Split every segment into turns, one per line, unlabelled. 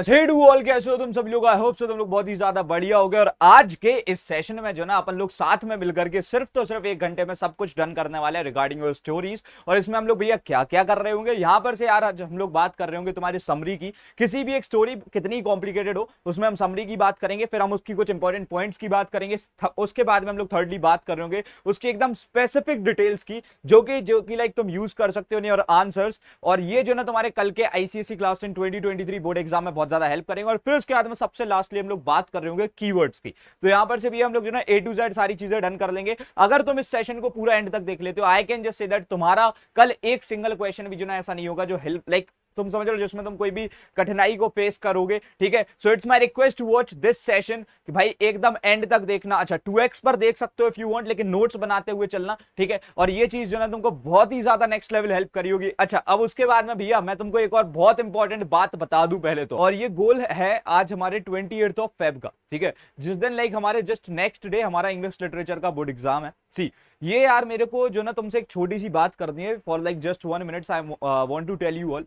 All कैसे हो तुम सब लोग आई होप सो तुम लोग बहुत ही ज्यादा बढ़िया हो गए और आज के इस सेशन में जो ना अपन लोग साथ में मिलकर के सिर्फ तो सिर्फ एक घंटे में सब कुछ डन करने वाले हैं रिगार्डिंग योर स्टोरीज और इसमें हम लोग भैया क्या क्या कर रहे होंगे यहाँ पर से यार आज हम लोग बात कर रहे होंगे तुम्हारी समरी की किसी भी एक स्टोरी कितनी कॉम्प्लीकेटेड हो उसमें हम समरी की बात करेंगे फिर हम उसकी कुछ इंपॉर्टेंट पॉइंट की बात करेंगे उसके बाद में हम लोग थर्डली बात कर रहे होंगे उसकी एकदम स्पेसिफिक डिटेल्स की जो कि जो कि लाइक तुम यूज कर सकते हो नहीं और आंसर्स और ये जो ना तुम्हारे कल के ICSC class ten twenty board exam में बहुत बहुत ज्यादा हेल्प करेंगे और फिर उसके बाद में सबसे लास्टली हम लोग बात कर रहे होंगे कीवर्ड्स की तो यहाँ पर से भी हम लोग जो ना ए टू जेड सारी चीजें डन कर लेंगे अगर तुम इस सेशन को पूरा एंड तक देख लेते हो I can just say that तुम्हारा कल एक सिंगल क्वेश्चन भी जो ना ऐसा नहीं होगा जो हेल्प लाइक तुम समझ लो जिसमें तुम कोई भी कठिनाई को फेस करोगे ठीक है so it's my request to watch this session कि भाई एकदम एंड तक देखना अच्छा टू पर देख सकते हो इफ यू वॉन्ट लेकिन नोट्स बनाते हुए चलना ठीक है और ये चीज जो ना तुमको बहुत ही ज्यादा नेक्स्ट लेवल हेल्प करी होगी अच्छा अब उसके बाद में भैया मैं तुमको एक और बहुत इंपॉर्टेंट बात बता दू पहले तो और ये गोल है आज हमारे ट्वेंटी ऑफ फेब का ठीक है जिस दिन लाइक हमारे जस्ट नेक्स्ट डे हमारा इंग्लिश लिटरेचर का बोर्ड एग्जाम है सी ये यार मेरे को जो ना तुमसे एक छोटी सी बात करनी है for like just one minutes I want to tell you all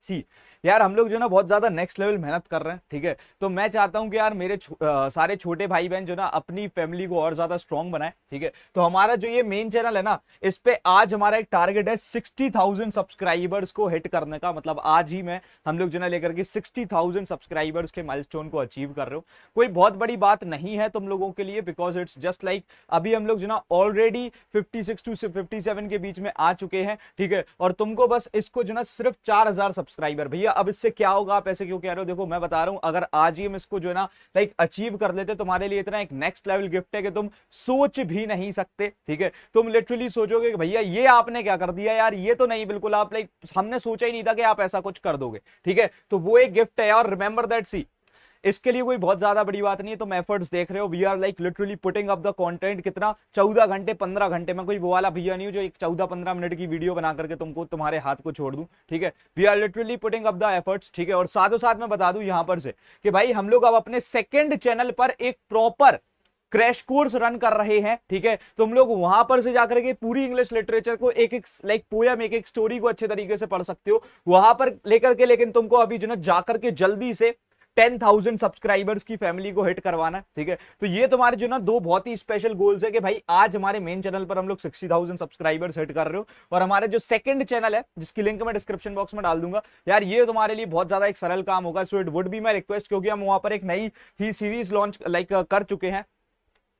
Sim, यार हम लोग जो ना बहुत ज़्यादा नेक्स्ट लेवल मेहनत कर रहे हैं ठीक है तो मैं चाहता हूँ कि यार मेरे छो, आ, सारे छोटे भाई बहन जो ना अपनी फैमिली को और ज़्यादा स्ट्रॉन्ग बनाए ठीक है तो हमारा जो ये मेन चैनल है ना इस पर आज हमारा एक टारगेट है सिक्सटी सब्सक्राइबर्स को हिट करने का मतलब आज ही मैं हम लोग जो ना लेकर के सिक्सटी सब्सक्राइबर्स के माइल को अचीव कर रहे हो कोई बहुत बड़ी बात नहीं है तुम लोगों के लिए बिकॉज इट्स जस्ट लाइक अभी हम लोग जो ना ऑलरेडी फिफ्टी टू फिफ्टी के बीच में आ चुके हैं ठीक है और तुमको बस इसको जो ना सिर्फ चार सब्सक्राइबर भैया दिया अब इससे क्या होगा आप ऐसे क्यों कह रहे हो देखो मैं बता रहा हूं अगर आज ही हम इसको जो है ना लाइक अचीव कर लेते तुम्हारे लिए इतना एक नेक्स्ट लेवल गिफ्ट है कि तुम सोच भी नहीं सकते ठीक है तुम लिटरली सोचोगे कि भैया ये आपने क्या कर दिया यार ये तो नहीं बिल्कुल आप लाइक हमने सोचा ही नहीं था कि आप ऐसा कुछ कर दोगे ठीक है तो वो एक गिफ्ट है और रिमेंबर दैट सी इसके लिए कोई बहुत ज्यादा बड़ी बात नहीं है तुम एफर्ट्स देख रहे हो we are like literally putting up the content कितना चौदह घंटे पंद्रह घंटे में कोई वो वाला भैया नहीं जो एक चौदह पंद्रह मिनट की वीडियो बना करके तुमको तुम्हारे हाथ को छोड़ दू ठीक है we are literally putting up the efforts ठीक है और साथों साथ मैं बता दू यहां पर से कि भाई हम लोग अब अपने सेकेंड चैनल पर एक प्रॉपर क्रैश कोर्स रन कर रहे हैं ठीक है तुम लोग वहां पर से जाकर के पूरी इंग्लिश लिटरेचर को एक एक लाइक पोयम एक एक स्टोरी को अच्छे तरीके से पढ़ सकते हो वहां पर लेकर के लेकिन तुमको अभी जो ना जाकर के जल्दी से टेन थाउजेंड सब्सक्राइबर्स की फैमिली को हिट करवाना ठीक है तो ये तुम्हारे जो ना दो बहुत ही स्पेशल गोल्स है कि भाई आज हमारे मेन चैनल पर हम लोग सिक्सटी थाउजेंड सब्सक्राइबर्स हिट कर रहे हो और हमारे जो सेकंड चैनल है जिसकी लिंक मैं डिस्क्रिप्शन बॉक्स में डाल दूंगा यार ये तुम्हारे लिए बहुत ज्यादा एक सरल काम होगा so it would be my request क्योंकि हम वहां पर एक नई ही सीरीज लॉन्च लाइक कर चुके हैं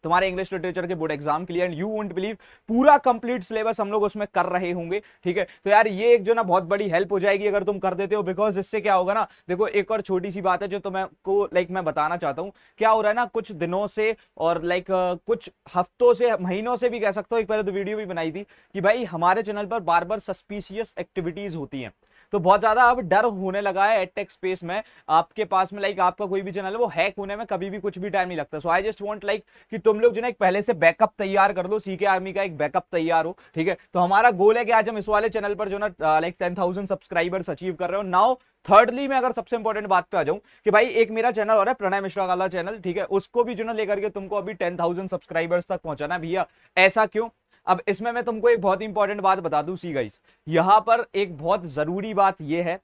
तुम्हारे इंग्लिश लिटरेचर के बोर्ड एग्जाम के लिए एंड यू वोट बिलीव पूरा कंप्लीट सिलेबस हम लोग उसमें कर रहे होंगे ठीक है तो यार ये एक जो ना बहुत बड़ी हेल्प हो जाएगी अगर तुम कर देते हो बिकॉज इससे क्या होगा ना देखो एक और छोटी सी बात है जो तुम्हें तो को लाइक मैं बताना चाहता हूँ क्या हो रहा है ना कुछ दिनों से और लाइक कुछ हफ्तों से महीनों से भी कह सकता हूँ एक पहले तो वीडियो भी बनाई थी कि भाई हमारे चैनल पर बार बार सस्पिशियस एक्टिविटीज होती हैं तो बहुत ज़्यादा अब डर होने लगा है एट टेक स्पेस में आपके पास में लाइक आपका कोई भी चैनल है वो हैक होने में कभी भी कुछ भी टाइम नहीं लगता so I just want like कि तुम लोग जो ना पहले से बैकअप तैयार कर लो सी के आर्मी का एक बैकअप तैयार हो ठीक है तो हमारा गोल है कि आज हम इस वाले चैनल पर जो ना like ten thousand subscribers achieve कर रहे हो नाउ थर्डली मैं अगर सबसे इंपॉर्टेंट बात पे आ जाऊं कि भाई एक मेरा चैनल और है प्रणय मिश्रा वाला चैनल ठीक है उसको भी जो ना लेकर के तुमको अभी टेन थाउजेंड सब्सक्राइबर्स तक पहुंचाना भैया ऐसा क्यों अब इसमें मैं तुमको एक बहुत इंपॉर्टेंट बात बता दूँ सी गाइस यहाँ पर एक बहुत ज़रूरी बात यह है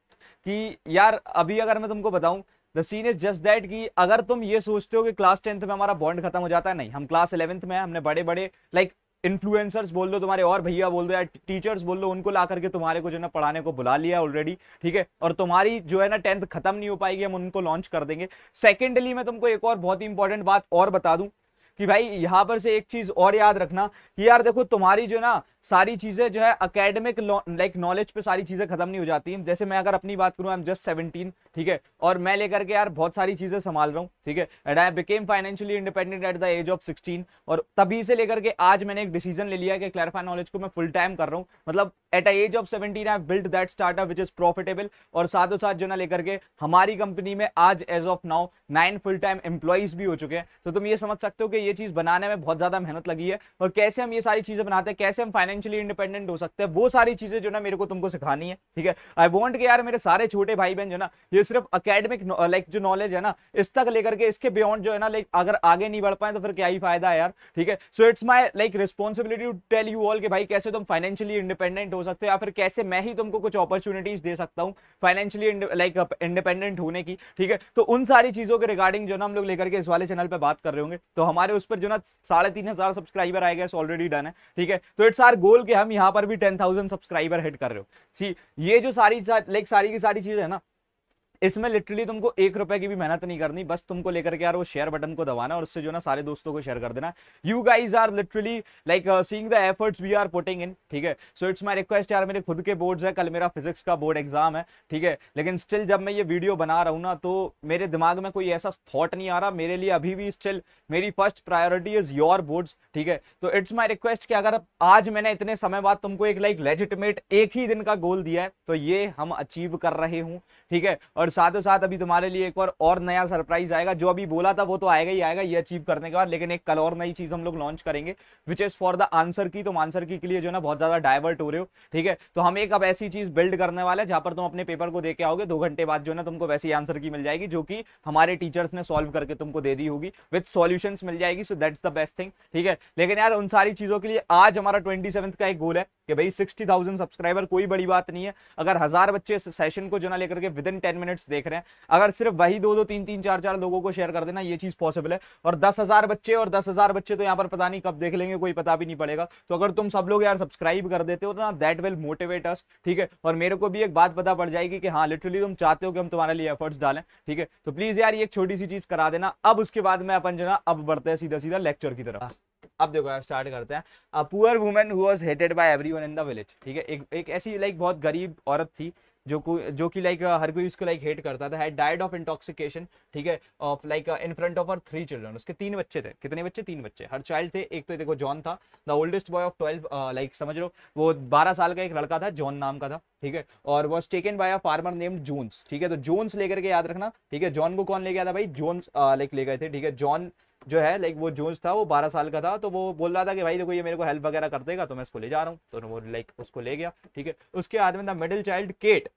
कि यार अभी अगर मैं तुमको बताऊँ the scene is just that कि अगर तुम ये सोचते हो कि क्लास टेंथ में हमारा बॉन्ड खत्म हो जाता है नहीं हम क्लास इलेवंथ में हमने बड़े बड़े लाइक इन्फ्लुएंसर्स बोल दो तुम्हारे और भैया बोल दो या टीचर्स बोल दो उनको ला करके तुम्हारे को जो है ना पढ़ाने को बुला लिया ऑलरेडी ठीक है और तुम्हारी जो है ना टेंथ खत्म नहीं हो पाएगी हम उनको लॉन्च कर देंगे सेकेंडली मैं तुमको एक और बहुत ही इंपॉर्टेंट बात और बता दूँ कि भाई यहां पर से एक चीज़ और याद रखना कि यार देखो तुम्हारी जो ना सारी चीज़ें जो है अकेडमिक लाइक नॉलेज पे सारी चीज़ें खत्म नहीं हो जाती जैसे मैं अगर अपनी बात करूँ आई एम जस्ट सेवनटीन ठीक है और मैं लेकर के यार बहुत सारी चीज़ें संभाल रहा हूँ ठीक है and I became financially independent at the age of sixteen और तभी से लेकर के आज मैंने एक डिसीजन ले लिया कि क्लैरिफाई नॉलेज को मैं फुल टाइम कर रहा हूँ मतलब at a age of seventeen I build that startup which is profitable और साथ ही साथ जो ना लेकर के हमारी कंपनी में आज as of now nine full time employees भी हो चुके हैं तो तुम ये समझ सकते हो कि ये चीज़ बनाने में बहुत ज़्यादा मेहनत लगी है और कैसे हम ये सारी चीज़ें बनाते हैं कैसे हम फाइनेंस फाइनेंशियली इंडिपेंडेंट हो सकते हैं वो सारी चीजें जो ना मेरे को तुमको सिखानी है ठीक है आई वॉन्ट के यार मेरे सारे छोटे भाई बहन जो ना ये सिर्फ अकेडमिक लाइक जो नॉलेज है ना इस तक लेकर के इसके बियॉन्ड जो है ना लाइक अगर आगे नहीं बढ़ पाए तो फिर क्या ही फायदा है यार ठीक है so it's my like responsibility to tell you all के भाई कैसे तुम फाइनेंशियली इंडिपेंडेंट हो सकते हो या फिर कैसे मैं ही तुमको कुछ अपॉर्चुनिटीज दे सकता हूँ फाइनेंशियली लाइक इंडिपेंडेंट होने की ठीक है तो उन सारी चीजों के रिगार्डिंग जो ना हम लोग लेकर के इस वाले चैनल पर बात कर रहे होंगे तो हमारे उस पर जो ना साढ़े तीन हजार सब्सक्राइबर आएगा ऑलरेडी डन है ठीक है तो इट्स आर बोल के हम यहाँ पर भी टेन थाउजेंड सब्सक्राइबर हिट कर रहे हो सी ये जो सारी लाइक सारी की सारी चीज़ है ना इसमें लिटरली तुमको एक रुपए की भी मेहनत नहीं करनी बस तुमको लेकर के यार वो शेयर बटन को दबाना और उससे जो ना सारे दोस्तों को शेयर कर देना you guys are literally like seeing the efforts we are putting in ठीक है सो इट्स माई रिक्वेस्ट यार मेरे खुद के बोर्ड्स है कल मेरा फिजिक्स का बोर्ड एग्जाम है ठीक है लेकिन स्टिल जब मैं ये वीडियो बना रहा हूँ ना तो मेरे दिमाग में कोई ऐसा थॉट नहीं आ रहा मेरे लिए अभी भी स्टिल मेरी first priority is your boards ठीक है तो इट्स माई रिक्वेस्ट कि अगर आज मैंने इतने समय बाद तुमको एक लाइक लेजिटमेट एक ही दिन का गोल दिया है तो ये हम अचीव कर रहे हूँ ठीक है और साथों साथ अभी तुम्हारे लिए एक बार और नया सरप्राइज आएगा जो अभी बोला था वो तो आएगा ही आएगा ये अचीव करने के बाद लेकिन एक कल और नई चीज़ हम लोग लॉन्च करेंगे which is for the answer key तुम तो आंसर की के लिए जो ना बहुत ज़्यादा डाइवर्ट हो रहे हो ठीक है तो हम एक अब ऐसी चीज़ बिल्ड करने वाले जहां जहाँ पर तुम अपने पेपर को दे के आओगे दो घंटे बाद जो ना तुमको वैसी आंसर की मिल जाएगी जो कि हमारे टीचर्स ने सॉल्व करके तुमको दे दी होगी विथ सोल्यूशन मिल जाएगी so that's the best thing ठीक है लेकिन यार उन सारी चीज़ों के लिए आज हमारा ट्वेंटी का एक गोल है कि भाई सिक्सटी थाउजेंड सब्सक्राइबर कोई बड़ी बात नहीं है अगर हज़ार बच्चे सेशन को जो ना लेकर के विद इन टेन मिनट्स देख रहे हैं अगर सिर्फ वही दो दो तीन तीन चार चार लोगों को शेयर कर देना ये चीज़ पॉसिबल है और दस हज़ार बच्चे और दस हज़ार बच्चे तो यहाँ पर पता नहीं कब देख लेंगे कोई पता भी नहीं पड़ेगा तो अगर तुम सब लोग यार सब्सक्राइब कर देते हो तो ना दैट विल मोटिवेट अस ठीक है और मेरे को भी एक बात पता पड़ जाएगी कि हाँ लिटरली तुम चाहते हो कि हम तुम्हारे लिए एफर्ट्स डालें ठीक है तो प्लीज़ यार ये एक छोटी सी चीज़ करा देना अब उसके बाद में अपन जो ना अब बढ़ते हैं सीधा सीधा लेक्चर की तरफ हाँ। अब देखो यार स्टार्ट करते हैं a poor women who was hated by everyone in the village ठीक है एक एक ऐसी लाइक बहुत गरीब औरत थी जो को जो कि लाइक हर कोई उसको लाइक हेट करता था डाइड ऑफ इंटॉक्सिकेशन ठीक है of like in front of her three children उसके तीन बच्चे थे कितने बच्चे तीन बच्चे हर चाइल्ड थे एक तो देखो जॉन था the oldest boy of twelve like समझ लो वो बारह साल का एक लड़का था जॉन नाम का था ठीक है और was taken by a farmer named Jones ठीक है तो जोन्स लेकर के याद रखना ठीक है जॉन को कौन लेके आया था भाई जोन्स लाइक ले गए थे ठीक है जॉन जो है लाइक वो जूस था वो बारह साल का था तो वो बोल रहा था कि भाई देखो ये मेरे को हेल्प वगैरह कर देगा तो मैं इसको ले जा रहा हूँ तो वो लाइक उसको ले गया ठीक है उसके बाद में था middle child Kate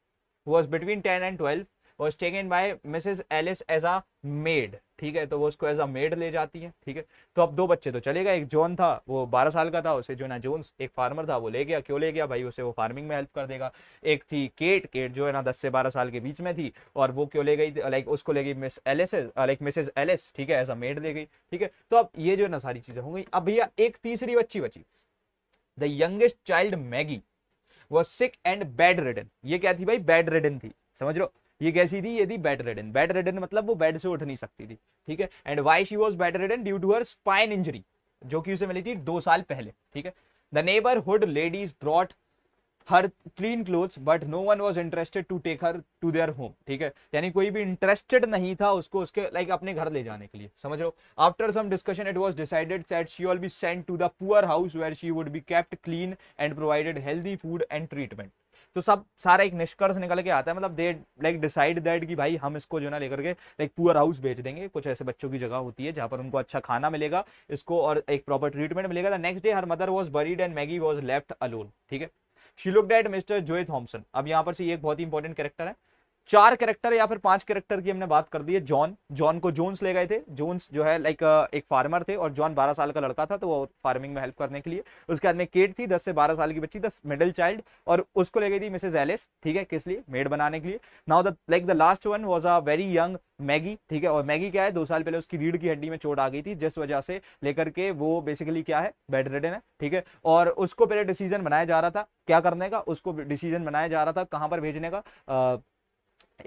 was between ten and twelve was taken by Mrs Ellis as a maid ठीक है तो वो उसको एज अ मेड ले जाती है ठीक है तो अब दो बच्चे तो चले गए एक जॉन था वो बारह साल का था उसे जो ना जोन्स एक फार्मर था वो ले गया क्यों ले गया भाई उसे वो फार्मिंग में हेल्प कर देगा एक थी केट केट जो है ना दस से बारह साल के बीच में थी और वो क्यों ले गई लाइक उसको ले गई Miss Ellis like Mrs Ellis ठीक है एज अ मेड ले गई ठीक है तो अब ये जो है ना सारी चीजें होंगी अब भैया एक तीसरी बच्ची बची द यंगेस्ट चाइल्ड मैगी वो सिक एंड बेड रिडन ये क्या थी भाई बेड रिडन थी समझ लो ये कैसी थी ये थी बेड रेडन बेड रेडन मतलब वो बेड से उठ नहीं सकती थी ठीक है and why she was bedridden due to her spine injury जो कि उसे मिली थी दो साल पहले ठीक है the neighbourhood ladies brought her clean cloth but no one was interested to take her to their home ठीक है यानी कोई भी इंटरेस्टेड नहीं था उसको उसके लाइक like, अपने घर ले जाने के लिए समझ लो after some discussion it was decided that she all be sent to the poor house where she would be kept clean and provided healthy food and treatment तो सब सारा एक निष्कर्ष निकल के आता है मतलब दे लाइक डिसाइड दैट कि भाई हम इसको जो ना लेकर के लाइक पुअर हाउस भेज देंगे कुछ ऐसे बच्चों की जगह होती है जहाँ पर उनको अच्छा खाना मिलेगा इसको और एक प्रॉपर ट्रीटमेंट मिलेगा the next day her mother was buried and Maggie was left alone ठीक है शिलुक that date Mr Joe Thompson अब यहाँ पर से एक बहुत ही इंपॉर्टेंट कैरेक्टर है चार कैरेक्टर या फिर पांच कैरेक्टर की हमने बात कर दी है जॉन जॉन को जोन्स ले गए थे जोन्स जो है लाइक एक फार्मर थे और जॉन बारह साल का लड़का था तो वो फार्मिंग में हेल्प करने के लिए उसके बाद में केट थी दस से बारह साल की बच्ची दस मिडिल चाइल्ड और उसको ले गई थी मिसेज एलिस ठीक है किस लिए मेड बनाने के लिए now the like the last one was a very young Maggie ठीक है और मैगी क्या है दो साल पहले उसकी रीढ़ की हड्डी में चोट आ गई थी जिस वजह से लेकर के वो बेसिकली क्या है बेड रिडन है ठीक है और उसको पहले डिसीजन बनाया जा रहा था क्या करने का उसको डिसीजन बनाया जा रहा था कहाँ पर भेजने का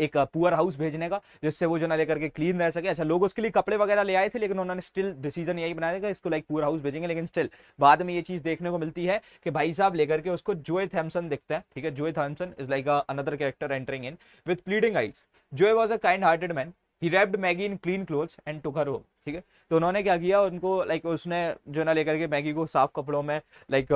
एक पुअर हाउस भेजने का जिससे वो जो ना लेकर के क्लीन रह सके अच्छा लोग उसके लिए कपड़े वगैरह ले आए थे लेकिन उन्होंने स्टिल डिसीजन यही बनाया था इसको लाइक पुअर हाउस भेजेंगे लेकिन स्टिल बाद में ये चीज देखने को मिलती है कि भाई साहब लेकर के उसको जोए थैमसन दिखता है ठीक है Joe Thompson is like another character entering in with pleading eyes Joe was a kind hearted man he wrapped Maggie in clean clothes and to her home ठीक है तो उन्होंने क्या किया उनको लाइक उसने जो ना लेकर के मैगी को साफ कपड़ों में लाइक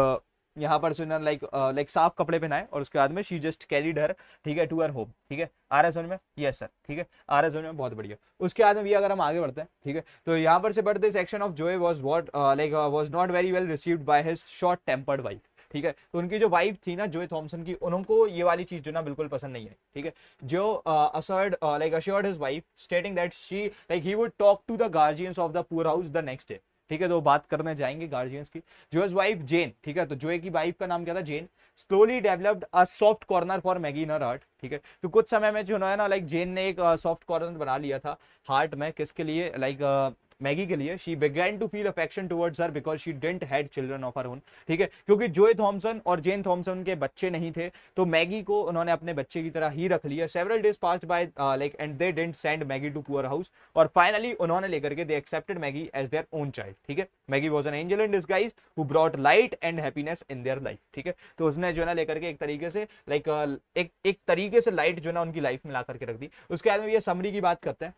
यहाँ पर सुनर लाइक लाइक साफ कपड़े पहनाए और उसके बाद में शी जस्ट कैरीड हर ठीक है टू हर होम ठीक है आर एस जोन में यस सर ठीक है आर एस जोन में बहुत बढ़िया उसके बाद में भी अगर हम आगे बढ़ते हैं ठीक है तो यहाँ पर से बढ़ते section of Joe was what like was not very well received by his short tempered wife ठीक है तो उनकी जो वाइफ थी ना जोए थॉमसन की उनको ये वाली चीज जो ना बिल्कुल पसंद नहीं है ठीक है जो assured like assured his wife stating that she like he would talk to the guardians of the poor house the next day ठीक है तो बात करने जाएंगे गार्जियंस की जो एज वाइफ जेन ठीक है तो जोए की वाइफ का नाम क्या था Jane slowly developed a soft corner for Maggie in heart ठीक है तो कुछ समय में जो है ना लाइक जेन ने एक सॉफ्ट uh, कॉर्नर बना लिया था हार्ट में किसके लिए लाइक uh, मैगी के लिए she began to feel affection towards her because she didn't had children of her own ठीक है क्योंकि जोए थॉमसन और जेन थॉमसन के बच्चे नहीं थे तो मैगी को उन्होंने अपने बच्चे की तरह ही रख लिया several days pass by like and they didn't send Maggie to poor house और फाइनली उन्होंने लेकर के they accepted Maggie as their own child ठीक है Maggie was an angel in disguise who brought light and happiness in their life ठीक है तो उसने जो है ना लेकर के एक तरीके से लाइक like, uh, एक एक तरीके से लाइट जो ना उनकी लाइफ में ला करके रख दी उसके बाद में ये समरी की बात करते हैं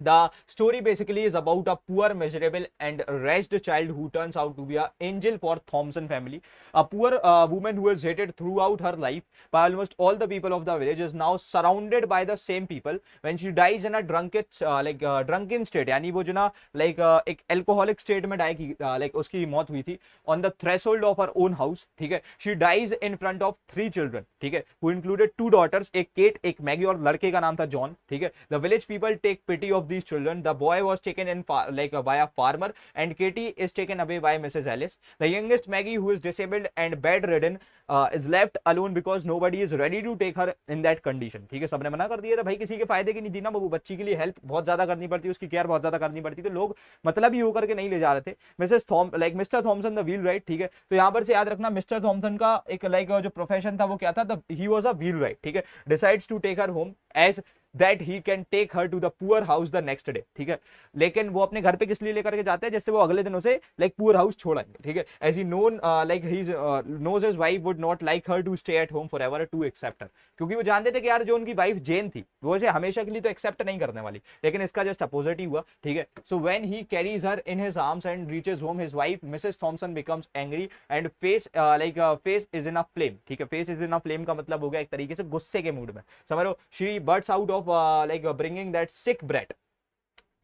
the story basically is about a poor miserable and wretched child who turns out to be an angel for thompson family a poor uh, woman who is hated throughout her life by almost all the people of the village is now surrounded by the same people when she dies in a drunken uh, like uh, drunken state yani wo jo like uh, ek alcoholic state mein die ki uh, like uski maut hui thi on the threshold of her own house theek hai she dies in front of three children theek hai who included two daughters ek kate a maggie or ladke ka naam tha john theek hai the village people take pity three of these children. The boy was taken in like by a farmer, and Katie is taken away by Mrs. Ellis. The youngest Maggie, who is disabled and bedridden, uh, is left alone because nobody is ready to take her in that condition. ठीक है सबने मना कर दिया था भाई किसी के फायदे की नहीं थी ना बाबू बच्ची के लिए हेल्प बहुत ज्यादा करनी पड़ती है उसकी केयर बहुत ज्यादा करनी पड़ती तो लोग मतलब ही होकर के नहीं ले जा रहे थे Mrs Thom like Mr Thomson the wheelwright ठीक है तो यहाँ पर से याद रखना मिस्टर थॉमसन का एक लाइक like, जो प्रोफेशन था वो क्या था he was a wheelwright ठीक है decides to take her home as that he can take her to the poor house the next day ठीक है लेकिन वो अपने घर पे किस लिए लेकर के जाते हैं जैसे वो अगले दिन उसे लाइक पुअर हाउस छोड़ेंगे ठीक है as he known like he knows his wife would not like her to stay at home forever to accept क्योंकि वो जानते थे कि यार जो उनकी वाइफ जेन थी वो उसे हमेशा के लिए तो एक्सेप्ट नहीं करने वाली लेकिन इसका जस्ट अपोजिट ही हुआ ठीक है so when he carries her in his arms and reaches home his wife Mrs Thompson becomes angry and face like face is in a flame ठीक है face is in a flame का मतलब हो गया एक तरीके से गुस्से के मूड में समझ लो three birds out of of uh, like uh, bringing that sick bread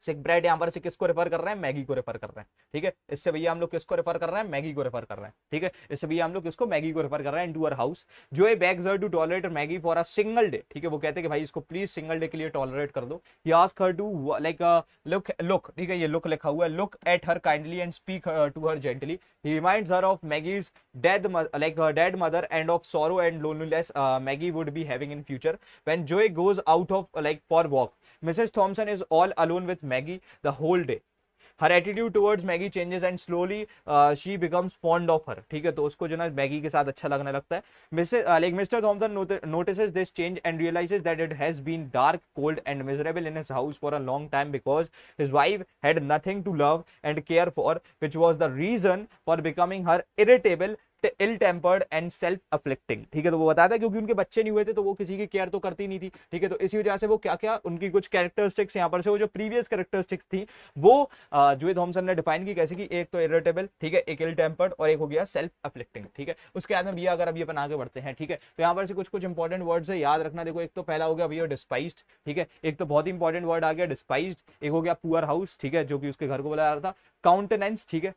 sick bread यहाँ पर से किसको रेफर कर रहे हैं मैगी को रेफर कर रहे हैं ठीक है इससे भैया हम लोग किसको रेफर कर रहे हैं मैगी को रेफर कर रहे हैं ठीक है इससे भैया हम लोग किसको मैगी को रेफर कर रहे हैं टू अर हाउस जो he begs to tolerate Maggie for a single day ठीक है वो कहते हैं कि भाई इसको प्लीज सिंगल डे के लिए टॉलरेट कर दो her to like look look ठीक है ये लुक लिखा हुआ है look at her kindly and speak to her gently he remind her of Maggie's dead like dead mother and of sorrow and loneliness Maggie would be having in future when he goes out of like for walk Mrs. Thompson is all alone with Maggie the whole day. Her attitude towards Maggie changes and slowly she becomes fond of her ठीक है तो उसको जो ना Maggi के साथ अच्छा लगने लगता है like Mr Thompson notice this change and realizes that it has been dark cold and miserable in his house for a long time because his wife had nothing to love and care for which was the reason for becoming her irritable ill tempered and self afflicting ठीक है तो वो बताया था क्योंकि उनके बच्चे नहीं हुए थे तो वो किसी की केयर तो करती नहीं थी ठीक है तो इसी वजह से वो क्या क्या उनकी कुछ कैरेक्टरिस्टिक्स यहाँ पर से वो जो प्रीवियस कैरेक्टरिस्टिक्स थी वो जुए थॉमसन ने डिफाइन की कैसे कि एक तो इरिटेबल ठीक है एक इल टेम्पर्ड और एक हो गया सेल्फ अफ्लिक्टिंग ठीक है उसके बाद में भैया अगर अभी अपन आगे बढ़ते हैं ठीक है तो यहाँ पर से कुछ कुछ इंपॉर्टेंट वर्ड्स है याद रखना देखो एक तो पहला हो गया भैया डिस्पाइज ठीक है एक तो बहुत इंपॉर्टेंट वर्ड आ गया डिस्पाइज एक हो गया पुअर हाउस ठीक है जो कि उसके घर को बुलाया रहा था काउंटेनेंस ठीक है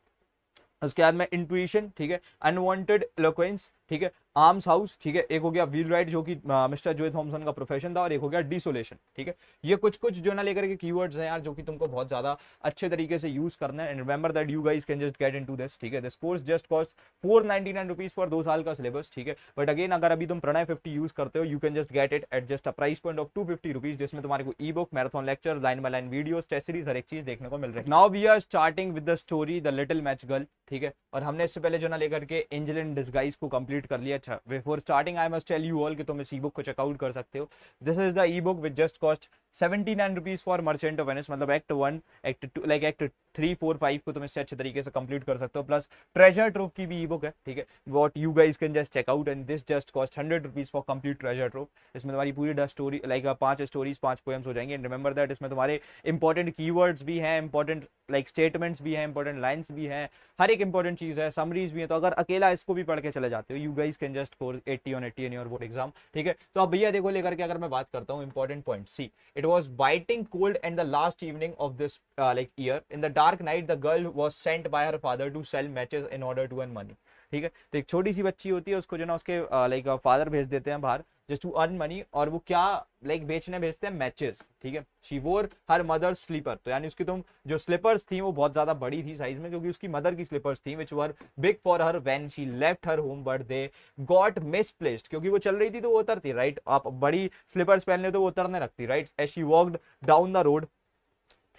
उसके बाद में इंट्यूशन ठीक है अनवॉन्टेड एलोक्वेंस ठीक है आर्म्स हाउस ठीक है एक हो गया व्हील राइट जो कि मिस्टर जोए थॉमसन का प्रोफेशन था और एक हो गया डिसोलेशन ठीक है ये कुछ कुछ जो ना लेकर के कीवर्ड्स हैं यार जो कि तुमको बहुत ज्यादा अच्छे तरीके से यूज करना है and remember that you guys can just get into this ठीक है this course just cost four ninety nine rupees for दो साल का सिलेबस ठीक है बट अगेन अगर अभी तुम प्रणय फिफ्टी यूज करते हो you can just get it at just a price point of two fifty जिसमें तुम्हारे को ebook marathon lecture line by line video test series हर एक चीज देखने को मिल रही है now we are starting with the story the little match girl ठीक है और हमने इससे पहले जो ना लेकर के एंजल इन डिस्गाइज को कंप्लीट कंप्लीट कर लिया अच्छा before starting I must tell you all कि तुम इस ई बुक को चेकआउट कर सकते हो this is the ebook with just cost seventy nine rupees for merchant of Venice मतलब act one act two like act three four five को तुम इससे अच्छे तरीके से कंप्लीट कर सकते हो प्लस ट्रेजर ट्रोफ की भी ई बुक है ठीक है what you guys can just check out and this just cost hundred rupees for complete treasure trove इसमें तुम्हारी पूरी दस स्टोरी लाइक uh, पांच स्टोरीज पांच पोएम्स हो जाएंगे एंड रिमेंबर दैट इसमें तुम्हारे इंपॉर्टेंट की वर्ड्स भी हैं इंपॉर्टेंट लाइक स्टेटमेंट्स भी हैं इंपॉर्टेंट लाइन्स भी हैं हर एक इंपॉर्टेंट चीज़ है समरीज भी है तो अगर अकेला इसको भी पढ़ के चले जाते हो you guys can just four eighty on eighty an your board exam ठीक है तो अब भैया देखो लेकर के अगर मैं बात करता हूँ important point see It was biting cold and the last evening of this uh, like year. In the dark night, the girl was sent by her father to sell matches in order to earn money. ठीक है तो एक छोटी सी बच्ची होती है उसको जो ना उसके लाइक फादर भेज देते हैं बाहर जस्ट टू अर्न मनी और वो क्या लाइक बेचने भेजते हैं मैचेस ठीक है शी वोर हर मदर स्लीपर तो यानी उसकी तुम जो स्लीपर्स थी वो बहुत ज्यादा बड़ी थी साइज में क्योंकि उसकी मदर की स्लीपर्स थी which were big for her when she left her home both they got misplaced क्योंकि वो चल रही थी तो वो उतरती राइट आप बड़ी स्लीपर्स पहनने तो वो उतरने लगती right as she walked down the road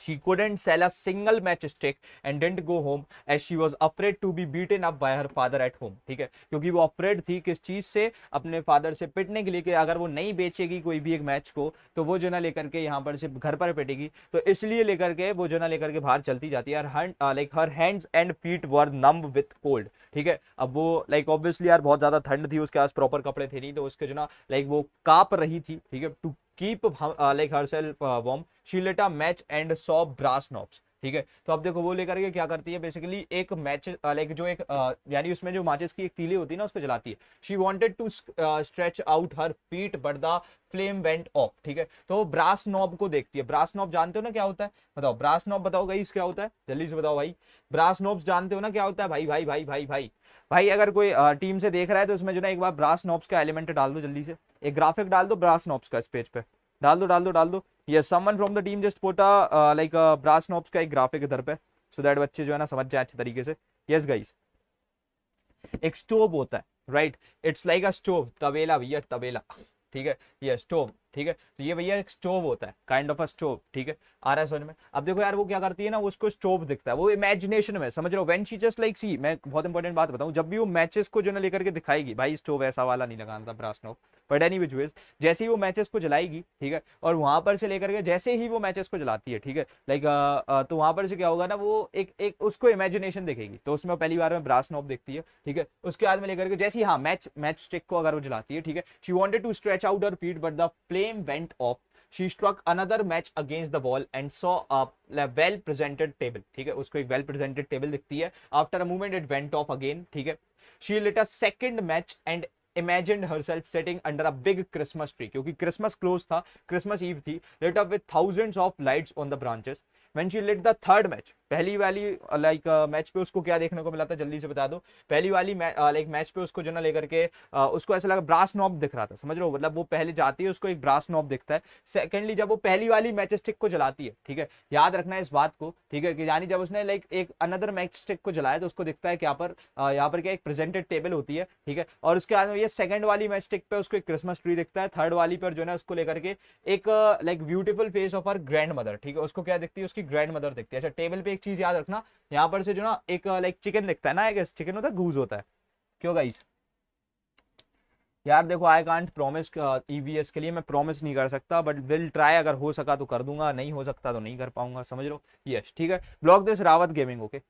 She couldn't sell a single matchstick and didn't go home as she was afraid to be beaten up by her father at home. ठीक है क्योंकि वो afraid थी किस चीज़ से अपने father से पिटने के लिए कि अगर वो नहीं बेचेगी कोई भी एक मैच को तो वो जो ना लेकर के यहाँ पर सिर्फ घर पर पिटेगी तो इसलिए लेकर के वो जो ना लेकर के बाहर चलती जाती है like her hands and feet were numb with cold ठीक है अब वो लाइक ऑब्वियसली यार बहुत ज़्यादा ठंड थी उसके पास प्रॉपर कपड़े थे नहीं तो उसके जो ना लाइक वो काँप रही थी ठीक है to keep like herself warm she match and saw brass knobs ठीक है तो आप देखो वो लेकर के क्या करती है बेसिकली एक मैच लाइक जो एक यानी उसमें जो माचिस की एक तीली होती है ना उसको जलाती है she wanted to stretch out her feet but the flame went off ठीक है तो ब्रास नॉब को देखती है ब्रास नॉब जानते हो ना क्या होता है बताओ ब्रास नॉब बताओ गई क्या होता है जल्दी से बताओ भाई ब्रास नॉब्स जानते हो ना क्या होता है भाई भाई भाई भाई भाई भाई अगर कोई टीम से देख रहा है तो उसमें जो ना एक बार ब्रास नॉब्स का एलिमेंट डाल दो जल्दी से एक ग्राफिक डाल दो ब्रास नॉब्स का इस पेज पे डाल दो डाल दो डाल दो ये someone from the team just put a like brass knobs का एक ग्राफिक इधर पे सो दैट बच्चे जो है ना समझ जाए अच्छे तरीके से यस गाइस एक स्टोव होता है right it's like a stove तबेला भैया तबेला ठीक है ये स्टोव ठीक है तो ये भैया एक स्टोव होता है काइंड ऑफ अ स्टोव ठीक है आ रहा है समझ में अब देखो यार वो क्या करती है ना उसको स्टोव दिखता है वो इमेजिनेशन में समझ रहे हो when she just like see मैं बहुत इंपॉर्टेंट बात बताऊं जब भी वो मैचेस को जो ना लेकर के दिखाएगी भाई स्टोव ऐसा वाला नहीं लगाना था स्टोव बट एनी विच जैसे ही वो मैचेस को जलाएगी ठीक है और वहां पर से लेकर के जैसे ही वो मैचेस को जलाती है ठीक है लाइक तो वहां पर से क्या होगा ना वो एक एक उसको इमेजिनेशन दिखेगी तो उसमें पहली बार में ब्रास नॉब देखती है ठीक है उसके बाद में लेकर के जैसे ही हाँ मैच मैच स्टिक को अगर वो जलाती है ठीक है she wanted to stretch out और feet but the play frame went off she struck another match against the wall and saw a well presented table ठीक है उसको एक well presented table दिखती है after a moment it went off again ठीक है she lit a second match and imagined herself sitting under a big Christmas tree क्योंकि Christmas close था Christmas Eve थी lit up with thousands of lights on the branches when she lit the third match पहली वाली like match पे उसको क्या देखने को मिला था जल्दी से बता दो पहली वाली लाइक मैच पे उसको जो ना लेकर के उसको ऐसा लगा ब्रास नॉब दिख रहा था समझ लो मतलब वो पहले जाती है उसको एक ब्रास नॉब दिखता है सेकेंडली जब वो पहली वाली मैच स्टिक को जलाती है ठीक है याद रखना है इस बात को ठीक है कि यानी जब उसने लाइक एक अनदर मैच स्टिक को जलाया तो उसको दिखता है यहाँ पर यहाँ पर क्या एक प्रेजेंटेड टेबल होती है ठीक है और उसके बाद ये सेकंड वाली मैच स्टिक पे उसको एक क्रिसमस ट्री दिखता है थर्ड वाली पर जो है उसको लेकर के एक like beautiful face of our grandmother ठीक है उसको क्या दिखती है उसकी ग्रैंड मदर दिखती है अच्छा टेबल पे एक चीज याद रखना यहाँ पर से जो ना एक लाइक चिकन दिखता है ना एक चिकन होता है गूज होता है क्यों गाइस यार देखो आई कांट प्रोमिस ईवीएस के लिए मैं प्रोमिस नहीं कर सकता बट विल ट्राई अगर हो सका तो कर दूंगा नहीं हो सकता तो नहीं कर पाऊंगा समझ लो यस ठीक है block this Rawat gaming okay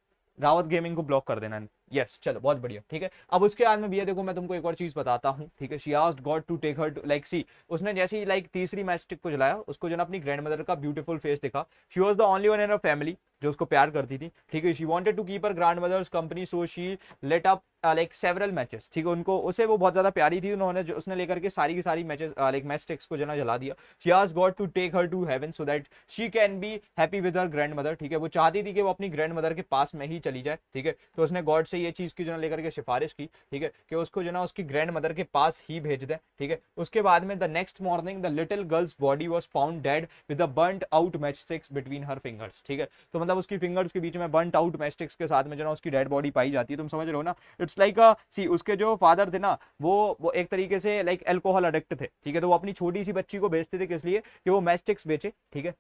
Rawat gaming को ब्लॉक कर देना यस चलो बहुत बढ़िया ठीक है अब उसके बाद में भैया देखो मैं तुमको एक और चीज बताता हूँ ठीक है she got to take her like see उसने जैसे ही लाइक तीसरी मैस्टिक को जलाया उसको जो ना अपनी ग्रैंड मदर का ब्यूटीफुल फेस दिखा she was the only one in her family जो उसको प्यार करती थी ठीक है she wanted to keep her grandmother company so she let up like several matches ठीक है उनको उसे वो बहुत ज्यादा प्यारी थी उन्होंने जो उसने लेकर के सारी की सारी मैचेस लाइक मैस्टिक्स को को जना जला दिया शी आज got to take her to heaven so that she can be happy with her grandmother ठीक है वो चाहती थी कि वो अपनी ग्रैंड मदर के पास में ही चली जाए ठीक है तो उसने गॉड से ये चीज़ की जो ना लेकर के सिफारिश की ठीक है कि उसको जो ना उसकी ग्रैंड मदर के पास ही भेज दें ठीक है उसके बाद में the next morning the little girl's body was found dead with a burnt out matchsticks between her fingers ठीक है तो मतलब उसकी फिंगर्स के बीच में बर्ट आउट मैच स्टिक्स के साथ में जो ना उसकी डेड बॉडी पाई जाती है तुम समझ रहे हो ना इट्स लाइक सी उसके जो फादर थे ना वो वो एक तरीके से लाइक एल्कोहल अडिक्ट थे ठीक है तो वो अपनी छोटी सी बच्ची को भेजते थे किस लिए कि वो मैच बेचे ठीक है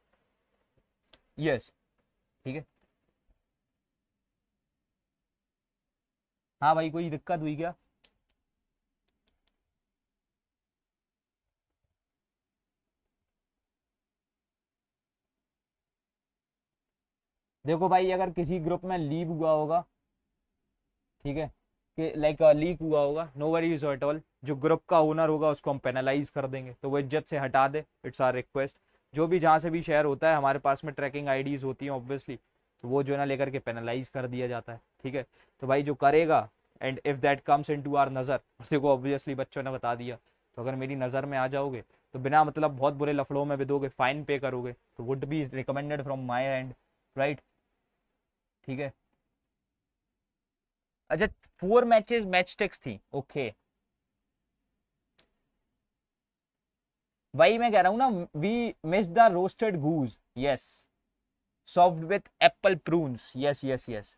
यस ठीक है हाँ भाई कोई दिक्कत हुई क्या देखो भाई अगर किसी ग्रुप में लीव हुआ होगा ठीक है कि लाइक uh, लीक हुआ होगा नो इज एट ऑल जो ग्रुप का ओनर होगा उसको हम पेनालाइज कर देंगे तो वो इज्जत से हटा दे इट्स आर रिक्वेस्ट जो भी जहाँ से भी शेयर होता है हमारे पास में ट्रैकिंग आईडीज होती हैं ऑब्वियसली तो वो जो है ना लेकर के पेनालाइज कर दिया जाता है ठीक है तो भाई जो करेगा and if that comes into our नज़र देखो ऑब्वियसली बच्चों ने बता दिया तो अगर मेरी नज़र में आ जाओगे तो बिना मतलब बहुत बुरे लफड़ों में भी दोगे फाइन पे करोगे तो would be recommended from my and right ठीक है अच्छा फोर मैचेस मैच टेक्स थी ओके okay. वही मैं कह रहा हूँ ना we miss the roasted goose yes soft with apple prunes. Yes yes yes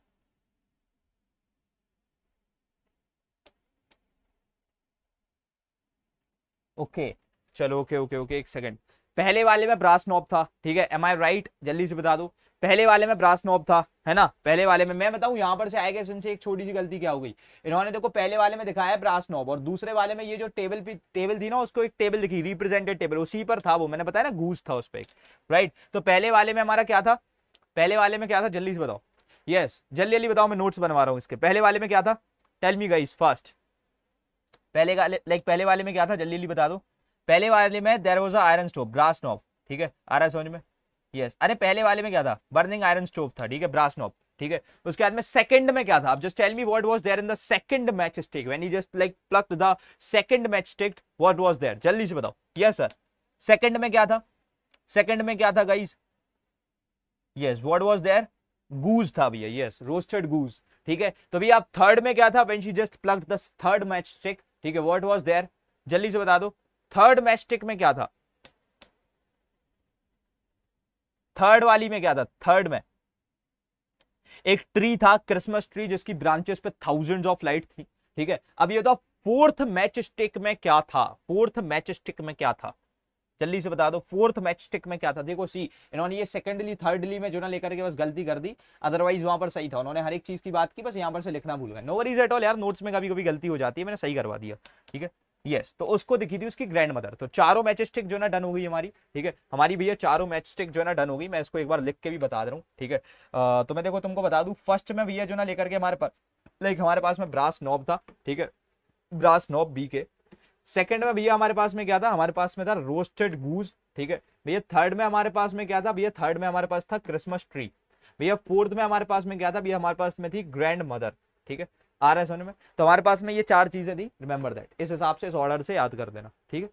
okay okay. चलो ओके ओके ओके एक सेकंड पहले वाले में ब्रास नॉब था ठीक है एम आई राइट जल्दी से बता दो पहले वाले में ब्रास नॉब था है ना पहले वाले में मैं बताऊं यहां पर से आएगा इनसे एक छोटी सी गलती क्या हो गई इन्होंने देखो पहले वाले में दिखाया ब्रास नॉब और दूसरे वाले में ये जो टेबल पे टेबल थी ना उसको एक टेबल दिखी रिप्रेजेंटेड टेबल उसी पर था वो मैंने बताया ना घूस था उस पर राइट तो पहले वाले में हमारा क्या था पहले वाले में क्या था जल्दी से बताओ यस yes, जल्दी जल्दी बताओ मैं नोट्स बनवा रहा हूँ इसके पहले वाले में क्या था टेल मी गाइस फास्ट पहले लाइक पहले वाले में क्या था जल्दी जल्दी बता दो पहले वाले में there was a iron stove brass knob ठीक है आ रहा है समझ में यस yes. अरे पहले वाले में क्या था बर्निंग आयरन स्टोव था ठीक है ब्रास नॉफ ठीक है उसके बाद में सेकंड में क्या था अब just tell me what was there in the second match stick when he just like plucked the second match stick what was there जल्दी से बताओ यस सर सेकंड में क्या था सेकंड में क्या था guys yes what was there goose था भैया यस रोस्टेड गूज ठीक है तो भैया आप थर्ड में क्या था when she just plug the third match stick ठीक है व्हाट वाज देयर जल्दी से बता दो थर्ड मैच स्टिक में क्या था थर्ड वाली में क्या था थर्ड में एक ट्री था क्रिसमस ट्री जिसकी ब्रांचेस पे थाउजेंड्स ऑफ लाइट थी ठीक है अब ये था फोर्थ मैच स्टिक में क्या था फोर्थ मैच स्टिक में क्या था जल्दी से बता दो फोर्थ मैच स्टिक में क्या था देखो सी इन्होंने ये सेकंडली थर्डली में जो ना लेकर के बस गलती कर दी अदरवाइज वहां पर सही था उन्होंने हर एक चीज की बात की बस यहाँ पर से लिखना भूल गए नो वरीज एट ऑल यार नोट्स में कभी कभी गलती हो जाती है मैंने सही करवा दिया ठीक है यस yes, तो उसको दिखी थी उसकी ग्रैंड मदर तो चारों मैच स्टिक जो ना डन हो गई हमारी ठीक है हमारी भैया चारों मैच स्टिक जो ना डन हो गई मैं इसको एक बार लिख के भी बता रहा हूँ ठीक है तो मैं देखो तुमको बता दू फर्स्ट में भैया जो ना लेकर के हमारे पास लाइक हमारे पास में ब्रास नॉब था ठीक है brass knob B K second में भैया हमारे पास में क्या था हमारे पास में था रोस्टेड गूज ठीक है भैया थर्ड में हमारे पास में क्या था भैया थर्ड में हमारे पास था क्रिसमस ट्री भैया फोर्थ में हमारे पास में क्या था भैया हमारे पास में थी ग्रैंड मदर ठीक है आ रहा है समझ में तो हमारे पास में ये चार चीजें थी रिमेंबर दैट इस हिसाब से इस ऑर्डर से याद कर देना ठीक है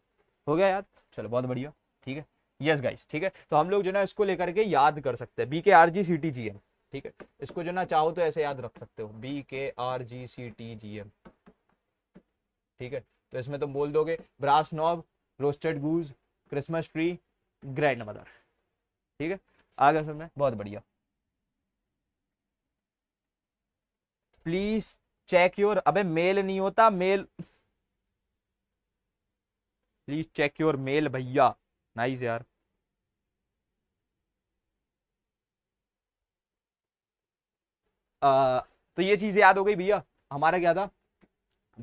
हो गया याद चलो बहुत बढ़िया ठीक है यस गाइस ठीक है तो हम लोग जो ना इसको लेकर के याद कर सकते हैं B K R G C T G M ठीक है इसको जो ना चाहो तो ऐसे याद रख सकते हो B K R G C T G M ठीक है तो इसमें तुम बोल दोगे brass knob roasted goose Christmas tree grandmother ठीक है आ गया समझ बहुत बढ़िया प्लीज चेक योर अबे मेल नहीं होता mail please check your mail भैया नाइस यार आ, तो ये चीज़ याद हो गई भैया हमारा क्या था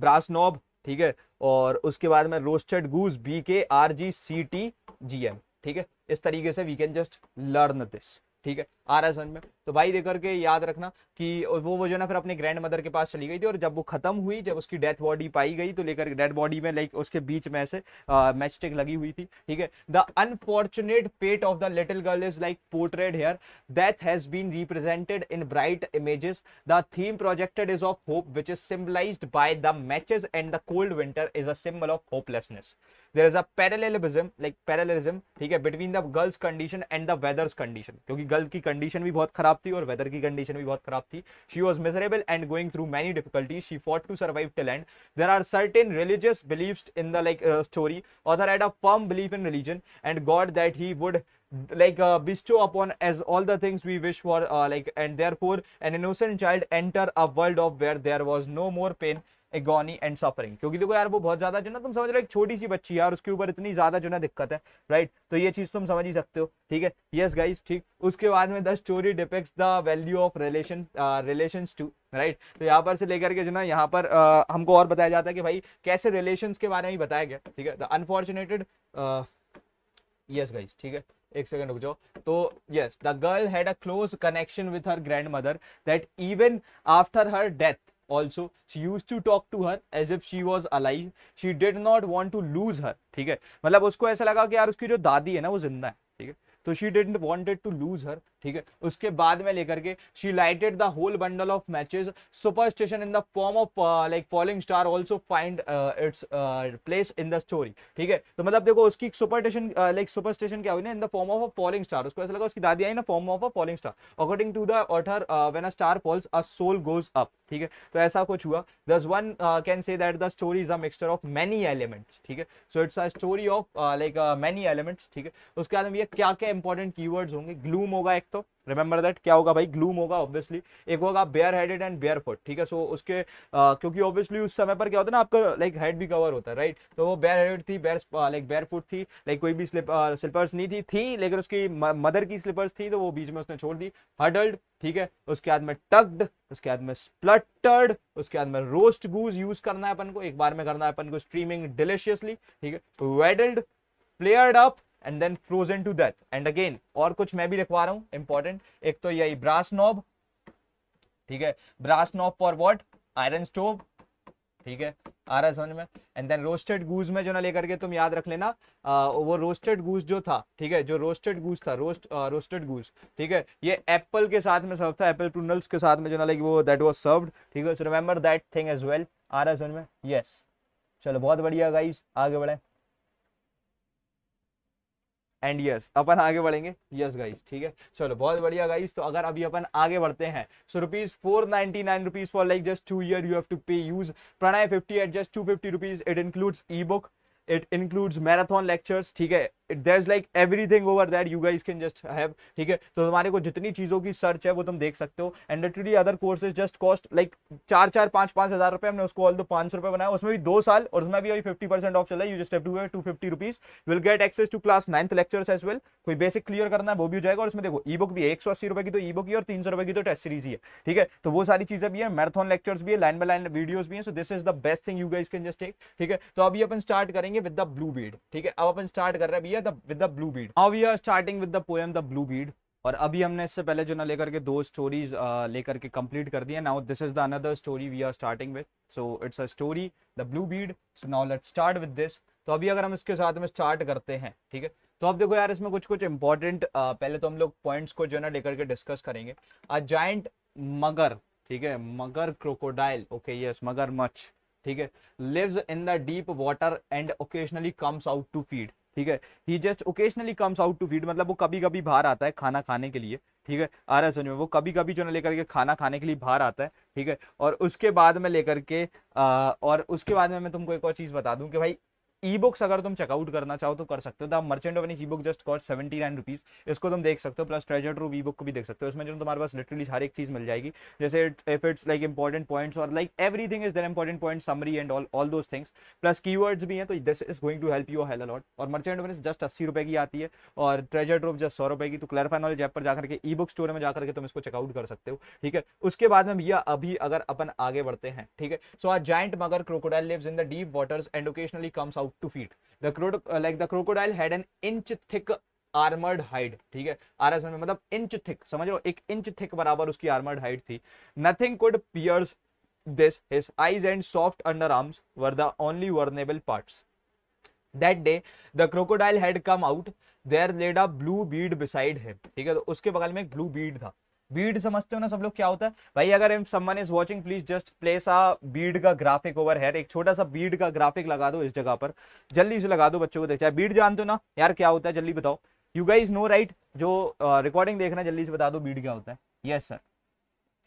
ब्रास नॉब ठीक है और उसके बाद में roasted goose B K R G C T G M ठीक है इस तरीके से we can just learn this ठीक है आ रहा है समझ में तो भाई देख करके याद रखना कि वो वो जो ना फिर अपने ग्रैंड मदर के पास चली गई थी और जब वो खत्म हुई जब उसकी डेथ बॉडी पाई गई तो लेकर डेड बॉडी में लाइक उसके बीच में ऐसे मैच लगी हुई थी ठीक है the unfortunate fate of the little girl is like portrayed here death has been represented in bright images the theme projected is of hope which is symbolise by the matches and the cold winter is a symbol of hopelessness there is a parallelism like parallelism okay, between the girl's condition and the weather's condition because girl's condition was very bad and the weather's condition was very bad she was miserable and going through many difficulties she fought to survive till end there are certain religious beliefs in the like uh, story author had a firm belief in religion and god that he would like uh, bestow upon as all the things we wish for uh, like and therefore an innocent child enter a world of where there was no more pain agony and suffering क्योंकि देखो यार वो बहुत ज्यादा जो ना तुम समझ रहे हो एक छोटी सी बच्ची यार उसके ऊपर इतनी ज्यादा जो ना दिक्कत है राइट तो ये चीज तुम समझ ही सकते हो ठीक है यस गाइस ठीक उसके बाद में the story depicts the value of relation relation to right तो यहाँ पर से लेकर के जो ना यहाँ पर uh, हमको और बताया जाता है कि भाई कैसे रिलेशन के बारे में बताया गया ठीक है द अनफॉर्चुनेटेड यस गाइज ठीक है एक सेकंड रुक जाओ तो yes the girl had a close connection with her grandmother that even after her death also she use to talk to her as if she was alive she did not want to lose her ठीक है मतलब उसको ऐसा लगा कि यार उसकी जो दादी है ना वो जिंदा है ठीक है तो she didn't wanted to lose her ठीक है उसके बाद में लेकर के she lighted the whole bundle of matches station in the form of like falling star also find its place in the story ठीक है तो मतलब देखो उसकी super station like super station क्या हुई ना in the form of a falling star उसको ऐसा लगा उसकी दादी आई ना form of a falling star according to the author when a star falls a soul goes up ठीक है तो ऐसा कुछ हुआ thus one can say that the story is a mixture of many elements ठीक है so it's a story of like many elements ठीक है उसके बाद में ये क्या क्या इंपॉर्टेंट कीवर्ड्स होंगे ग्लूम होगा एक तो रिमेंबर दैट क्या होगा भाई ग्लूम होगा ऑब्वियसली एक होगा bare headed and barefoot ठीक है सो so, उसके आ, क्योंकि ऑब्वियसली उस समय पर क्या होता है ना आपका लाइक हेड भी कवर होता है राइट तो वो बेयर हेडेड थी बेयर लाइक बेयर फुट थी लाइक कोई भी स्लीपर्स नहीं थी थी लेकिन उसकी मदर की स्लीपर्स थी तो वो बीच में उसने छोड़ दी हडल्ड ठीक है उसके बाद में टग्ड उसके बाद में स्प्लटर्ड उसके बाद में रोस्ट गूज यूज करना है अपन को एक बार में करना है अपन को स्ट्रीमिंग डिलिशियसली ठीक है waddled played up and then frozen to death and again और कुछ मैं भी लिखवा रहा हूं इंपॉर्टेंट एक तो यही ब्रास नॉब ठीक है brass knob for what iron stove ठीक है आ रहा है समझ में एंड देन रोस्टेड गूज में जो ना लेकर के तुम याद रख लेना आ, वो रोस्टेड गूज जो था ठीक है जो रोस्टेड गूज था रोस्ट रोस्टेड गूज ठीक है ये एप्पल के साथ में सर्व था एप्पल प्रूनल्स के साथ में जो ना लेकिन वो दैट वाज सर्वड ठीक है so remember that thing as well आ रहा है समझ में यस yes. चलो बहुत बढ़िया गाइज आगे बढ़े एंड यस अपन आगे बढ़ेंगे यस गाइस ठीक है चलो बहुत बढ़िया गाइस तो अगर अभी अपन आगे बढ़ते हैं so rupees four ninety nine rupees for like just two year you have to pay use प्रणाय fifty eight just two fifty rupees it includes e book it includes marathon lectures ठीक है like everything over that you guys can just have ठीक है तो हमारे को जितनी चीज़ों की सर्च है वो तुम देख सकते हो and literally other courses just cost like चार चार पाँच पाँच हज़ार रुपये हमने उसको ऑल दो तो पाँच सौ रुपये बनाया उसमें भी दो साल और उसमें भी अभी फिफ्टी परसेंट ऑफ चला है you just two two fifty rupees will get access to class ninth lectures as well कोई बेसिक क्लियर करना है वो भी हो जाएगा और उसमें देखो ई बुक भी है एक सौ अस्सी रुपये की तो ई बुक ही और तीन सौ रुपये की तो टेस्ट सीरीज ही है ठीक है तो वो सारी चीज़ें भी है मैराथन लेक्चर्स भी है लाइन बाय लाइन वीडियोज भी है so this is the best thing you guys can just take ठीक है तो अभी अपन स्टार्ट करेंगे करेंगे विद द ब्लू बीड ठीक है अब अपन स्टार्ट कर रहे हैं भैया with the blue bead how we are starting with the poem the blue bead और अभी हमने इससे पहले जो ना लेकर के दो स्टोरीज लेकर के कंप्लीट कर दिया now this is the another story we are starting with so it's a story the blue bead so now let start with this तो अभी अगर हम इसके साथ में स्टार्ट करते हैं ठीक है तो अब देखो यार इसमें कुछ कुछ इंपॉर्टेंट पहले तो हम लोग पॉइंट्स को जो है ना लेकर के डिस्कस करेंगे अ जाइंट मगर ठीक है मगर क्रोकोडाइल ओके यस मगर मगरमच्छ ठीक है lives in the deep water and occasionally comes out to feed ठीक है he just occasionally comes out to feed मतलब वो कभी कभी बाहर आता है खाना खाने के लिए ठीक है आ रहा है समझ में वो कभी कभी जो ना लेकर के खाना खाने के लिए बाहर आता है ठीक है और उसके बाद में लेकर के आ, और उसके बाद में मैं तुमको एक और चीज़ बता दूं कि भाई ई बुक्स अगर तुम चेकआउट करना चाहो तो कर सकते हो the merchant of Venice e book just cost seventy nine rupees इसको तुम देख सकते हो plus treasure trove e book को भी देख सकते हो इसमें जो तुम्हारे पास लिटरली हर एक चीज मिल जाएगी जैसे if it's like important points और like everything is there important point summary and all all those things plus की भी हैं तो this is going to help you help a lot और मर्चेंट ऑफ एनिस जस्ट अस्सी रुपए की आती है और ट्रेजर ट्रूफ जस्ट सौ रुपए की तो क्लैरफाइन वाले जैप पर जाकर के ई बुक स्टोर में जाकर के तुम इसको चेकआउट कर सकते हो ठीक है उसके बाद में भैया अभी अगर अपन आगे बढ़ते हैं ठीक है सो आ जाइंट मगर crocodile lives in the deep waters and occasionally comes out out to feet. The cro uh, like the crocodile had an inch thick armoured hide ठीक है आ रहा मतलब इंच थिक समझ लो एक इंच थिक बराबर उसकी armoured hide थी nothing could pierce this his eyes and soft underarms were the only vulnerable part that day the crocodile had come out there laid a blue bead beside him ठीक है तो उसके बगल में एक blue bead था बीड समझते हो ना सब लोग क्या होता है भाई अगर if someone is watching please just place a bead का ग्राफिक ओवर हेयर एक छोटा सा बीड का ग्राफिक लगा दो इस जगह पर जल्दी से लगा दो बच्चों को देखा बीड जानते हो ना यार क्या होता है जल्दी बताओ यू गाइज नो राइट जो रिकॉर्डिंग uh, देखना जल्दी से बता दो बीड क्या होता है yes sir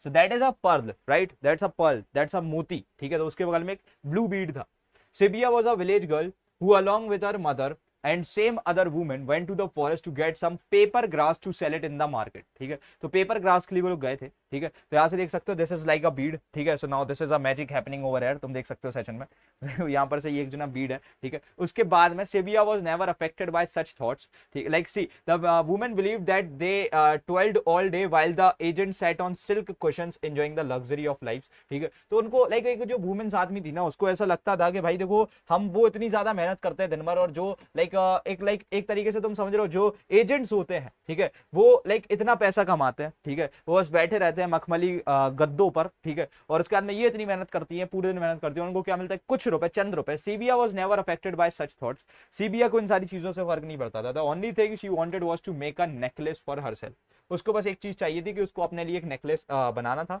so that is a pearl right that's a pearl that's a मोती ठीक है तो उसके बगल में एक ब्लू बीड था Sibia was a village girl who along with her mother and some other women went to the forest to get some paper grass to sell it in the market ठीक है तो पेपर ग्रास के लिए वो लोग गए थे ठीक है तो यहाँ से देख सकते हो this is like a bead ठीक है so now this is a magic happening over air तुम देख सकते हो सेशन में यहाँ पर से ये एक जो ना बीड है ठीक है उसके बाद में Sibia was never affected by such thoughts ठीक है like see the women believe that they toiled all day while the agent sat on silk cushion enjoying the luxury of life ठीक है तो उनको लाइक like, एक जो वुमेन्स आदमी थी ना उसको ऐसा लगता था कि भाई देखो हम वो इतनी ज्यादा मेहनत करते हैं दिन भर और जो लाइक लाइक एक लाइक एक तरीके से तुम समझ रहे हो जो एजेंट्स होते हैं ठीक है वो लाइक इतना पैसा कमाते हैं ठीक है वो बस बैठे रहते हैं मखमली गद्दों पर ठीक है और उसके बाद में ये इतनी मेहनत करती है पूरे दिन मेहनत करती है उनको क्या मिलता है कुछ रुपए चंद रुपए Sibia was never affected by such thoughts Sibia को इन सारी चीजों से फर्क नहीं पड़ता था only thing she wanted was to make a necklace for her उसको बस एक चीज चाहिए थी कि उसको अपने लिए एक नेकलेस बनाना था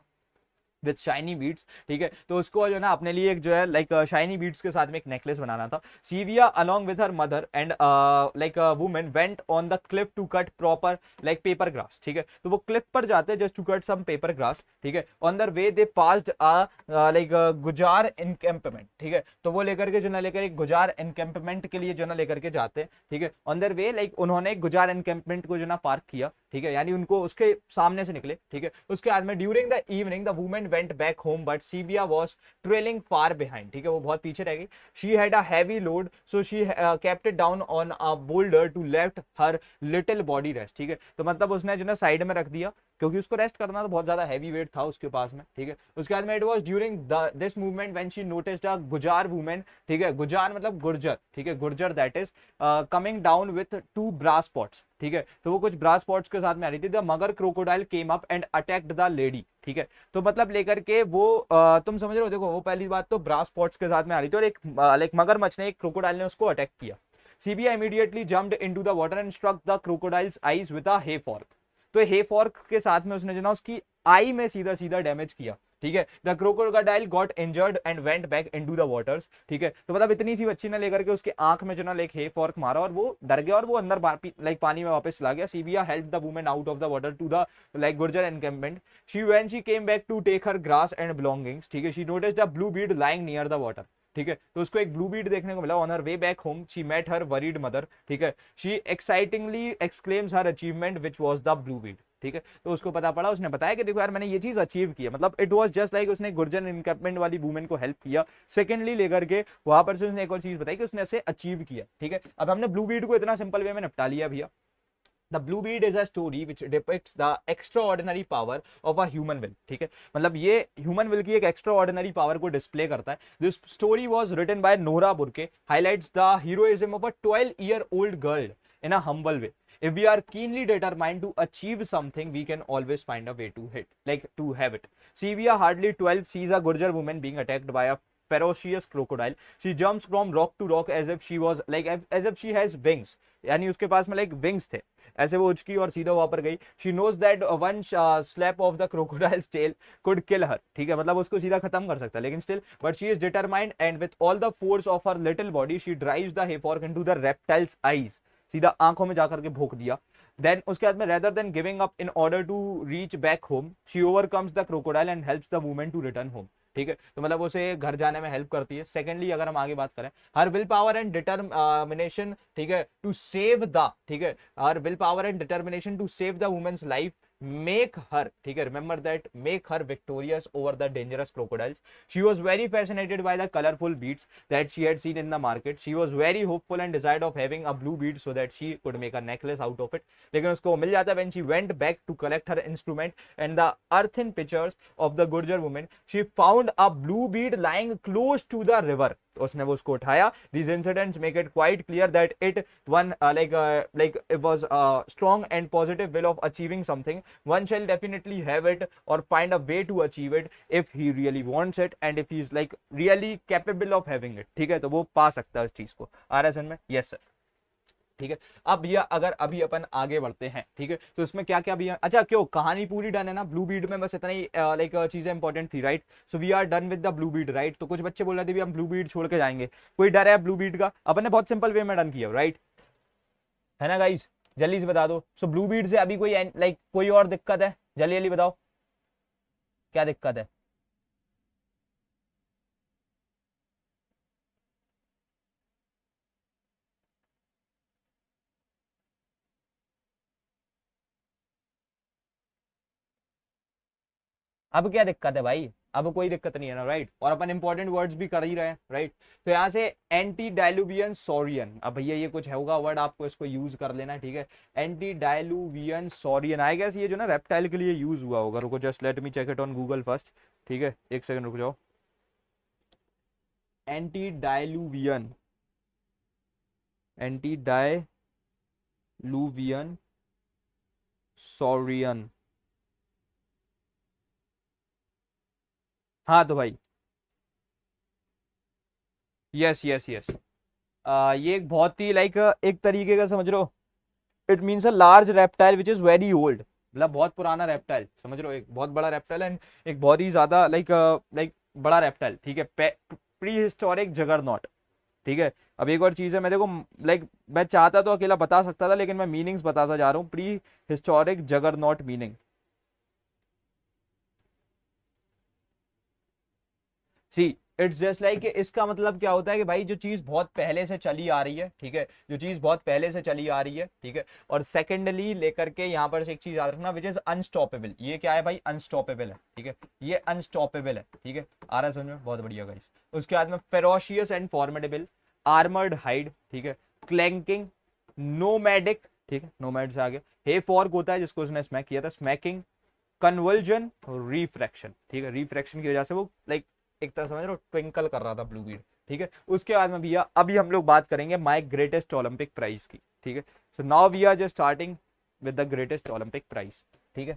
विद शाइनी बीट्स ठीक है तो उसको जो है ना अपने लिए एक जो है लाइक शाइनी बीट्स के साथ में एक नेकलेस बनाना था Sibia along with her mother and like women went on the cliff to cut proper like paper grass ठीक है तो वो क्लिफ पर जाते हैं just to cut some paper grass ठीक है on their way they passed a like गुजार इनकेम्पमेंट ठीक है तो वो लेकर के जो ना लेकर एक गुजार इनकेम्पमेंट के लिए जो ना लेकर के जाते हैं ठीक है ऑन दर वे लाइक उन्होंने गुजार इनकेम्पमेंट को जो ना पार्क किया ठीक है यानी उनको उसके सामने से निकले ठीक है उसके बाद में during the evening the women went back home but Sibia was trailing far behind ठीक है वो बहुत पीछे रह गई she had a heavy load so she kept down on a boulder to left her little body rest ठीक है तो मतलब उसने जो ना साइड में रख दिया क्योंकि उसको रेस्ट करना तो बहुत ज्यादा हैवी वेट था उसके पास में ठीक है उसके बाद में it was during this movement when she notice a Gujar woman ठीक है गुजार मतलब गुर्जर ठीक है Gurjar that is coming down with two brass pots ठीक है तो वो कुछ ब्रास पॉट्स के साथ में आ रही थी the mugger crocodile came up and attacked the lady ठीक है तो मतलब लेकर के वो आ, uh, तुम समझ रहे हो देखो वो पहली बात तो ब्रास पॉट्स के साथ में आ रही थी और एक लाइक uh, मगरमच्छ ने एक क्रोकोडाइल ने उसको अटैक किया Sibia immediately jumped into the water and struck the crocodile's eyes with a hay fork तो हे फॉर्क के साथ में उसने जो ना उसकी आई में सीधा सीधा डैमेज किया ठीक है the crocodile got injured and went back into the waters ठीक है तो मतलब इतनी सी बच्ची ने लेकर के उसके आंख में जो ना लाइक हे फॉर्क मारा और वो डर गया और वो अंदर लाइक पानी में वापस चला गया Sibia help the women out of the water to the like Gujar encampment she when she came back to take her grass and belongings ठीक है she notice the blue bead lying near the water ठीक है तो उसको एक blue Beed देखने को मिला on her way back home she met her worried mother ठीक है she excitingly exclaims her achievement which was the blue bead ठीक है तो उसको पता पड़ा उसने बताया कि देखो यार मैंने ये चीज अचीव किया मतलब इट वाज जस्ट लाइक उसने गुर्जर इनकमेंट वाली वुमेन को हेल्प किया सेकंडली लेकर के वहां पर से उसने एक और चीज बताई कि उसने ऐसे अचीव किया ठीक है अब हमने ब्लू बीड को इतना सिंपल वे में निपटा लिया भैया the blue bead is a story which depicts the extraordinary power of a human will ठीक है मतलब ये ह्यूमन विल की एक एक्स्ट्रा ऑर्डिनरी पावर को डिस्प्ले करता है this story was written by Norah Burke highlight the heroism of a twelve year old girl in a humble way if we are keenly determined to achieve something we can always find a way to hit like to have it are hardly 12 sees a gurjar woman being attacked by a ferocious crocodile. She jumps from rock to rock as if she was like as if she has wings. यानी उसके पास में like Winx थे ऐसे वो उचकी और सीधा वहां पर गई she knows that one slap of the crocodile tail could kill her ठीक है मतलब उसको सीधा खत्म कर सकता लेकिन still but she is determined and with all the force of her little body she drives the hayfork into the reptile's eyes सीधा आंखों में जाकर के भोंक दिया देन उसके बाद में rather than giving up in order to reach back home she overcomes the crocodile and helps the women to return home ठीक है तो मतलब उसे घर जाने में हेल्प करती है सेकेंडली अगर हम आगे बात करें her will power and determination ठीक है टू सेव द ठीक है her will power and determination to save the women's life make her okay. remember that make her victorious over the dangerous crocodiles she was very fascinated by the colorful beads that she had seen in the market she was very hopeful and desired of having a blue bead so that she could make a necklace out of it लेकिन उसको मिल जाता when she went back to collect her instrument and the earthen pitchers of the Gurjar woman she found a blue bead lying close to the river उसने वो उसको उठाया these incidents make it quite clear that it one like like it was strong and positive will of achieving something one shall definitely have it और find a way to achieve it if he really wants it and if he is like really capable of having it ठीक है तो वो पा सकता है उस चीज़ को आर एस एन में यस yes, सर ठीक है अब भैया अगर अभी अपन आगे बढ़ते हैं ठीक है तो इसमें क्या क्या भैया अच्छा क्यों कहानी पूरी डन है ना ब्लू बीड में बस इतना ही लाइक चीजें इंपॉर्टेंट थी right so we are done with the blue bead right तो कुछ बच्चे बोल रहे थे भी हम ब्लू बीड छोड़ के जाएंगे कोई डर है ब्लू बीड का अपन ने बहुत सिंपल वे में डन किया राइट है ना गाइज जल्दी से बता दो सो ब्लू बीड से अभी कोई लाइक कोई और दिक्कत है जल्दी जल्दी बताओ क्या दिक्कत है अब क्या दिक्कत है भाई अब कोई दिक्कत नहीं है ना राइट और अपन इंपॉर्टेंट वर्ड्स भी कर ही रहे हैं राइट तो यहाँ से एंटी डायलुबियन सोरियन अब भैया ये कुछ होगा वर्ड आपको इसको यूज कर लेना ठीक है एंटी डायलुवियन सोरियन आई गैस ये जो ना रेप्टाइल के लिए यूज हुआ होगा रुको just let me check it on Google first ठीक है एक सेकेंड रुक जाओ एंटी डायलुवियन एंटी डायलुवियन सोरियन हाँ तो भाई यस यस यस ये एक बहुत ही लाइक एक तरीके का समझ रहे हो it means a large reptile which is very old मतलब बहुत पुराना रेप्टाइल समझ रहे हो एक बहुत बड़ा रेप्टाइल एंड एक बहुत ही ज़्यादा लाइक लाइक बड़ा रेप्टाइल ठीक है प्री हिस्टोरिक जगर नॉट ठीक है अब एक और चीज़ है मैं देखो लाइक मैं चाहता तो अकेला बता सकता था लेकिन मैं मीनिंग्स बताता जा रहा हूँ prehistoric jagger not meaning see it's just like इसका मतलब क्या होता है कि भाई जो चीज़ बहुत पहले से चली आ रही है ठीक है जो चीज़ बहुत पहले से चली आ रही है ठीक है और सेकेंडली लेकर के यहाँ पर एक चीज़ याद रखना विच इज़ अनस्टॉपेबल ये क्या है भाई अनस्टॉपेबल है ठीक है ये अनस्टॉपेबल है ठीक है आ रहा है समझ में बहुत बढ़िया गाइस उसके बाद में ferocious and formidable armoured hide ठीक है क्लैंकिंग नोमैडिक ठीक है नोमैड से आगे हे फॉर्क होता है जिसको उसने स्मैक किया था स्मैकिंग कन्वर्जन और रिफ्रैक्शन ठीक है रिफ्रैक्शन की वजह से वो लाइक like, एक तरह समझ लो ट्विंकल कर रहा था ब्लू बीड ठीक है उसके बाद में भैया अभी हम लोग बात करेंगे माई ग्रेटेस्ट ओलंपिक प्राइज की ठीक है so now we are just starting with the greatest Olympic prize ठीक है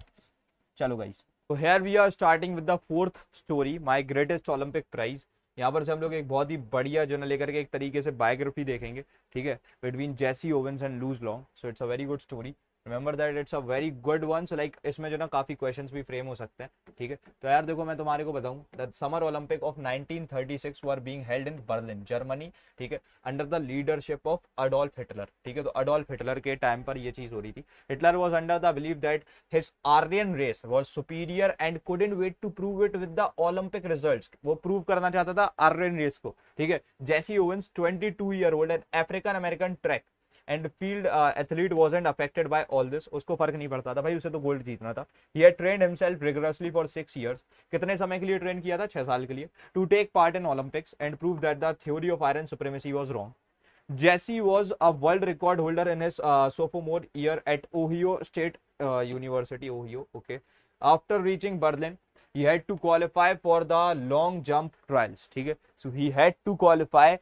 चलो गाइस तो here we are starting with the fourth story my greatest Olympic prize यहाँ पर से हम लोग एक बहुत ही बढ़िया जो है लेकर के एक तरीके से बायोग्राफी देखेंगे ठीक है between Jesse Owens and Luz Long so it's a very good story remember that it's a very good one so like इसमें जो ना काफ़ी क्वेश्चंस भी फ्रेम हो सकते हैं ठीक है तो यार देखो मैं तुम्हारे को बताऊं the summer Olympic of 1936 were being held in Berlin Germany ठीक है under the leadership of Adolf Hitler ठीक है तो अडोल्फ हिटलर के टाइम पर यह चीज़ हो रही थी Hitler was under the believe that his Aryan race was superior and could in wait to prove it with the Olympic result वो प्रूव करना चाहता था आर्यन रेस को ठीक है Jesse Owens twenty two year old and African American track and field athlete was and affected by all this उसको फर्क नहीं पड़ता था भाई उसे तो गोल्ड जीतना था ये train himself rigorously for six years कितने समय के लिए ट्रेन किया था छह साल के लिए to take part in Olympics and prove that the theory of Aryan supremacy was wrong Jesse was a world record holder in his uh, sophomore at at state university Ohio okay after reaching Berlin he had to qualify for the long jump trials ठीक है so he had to qualify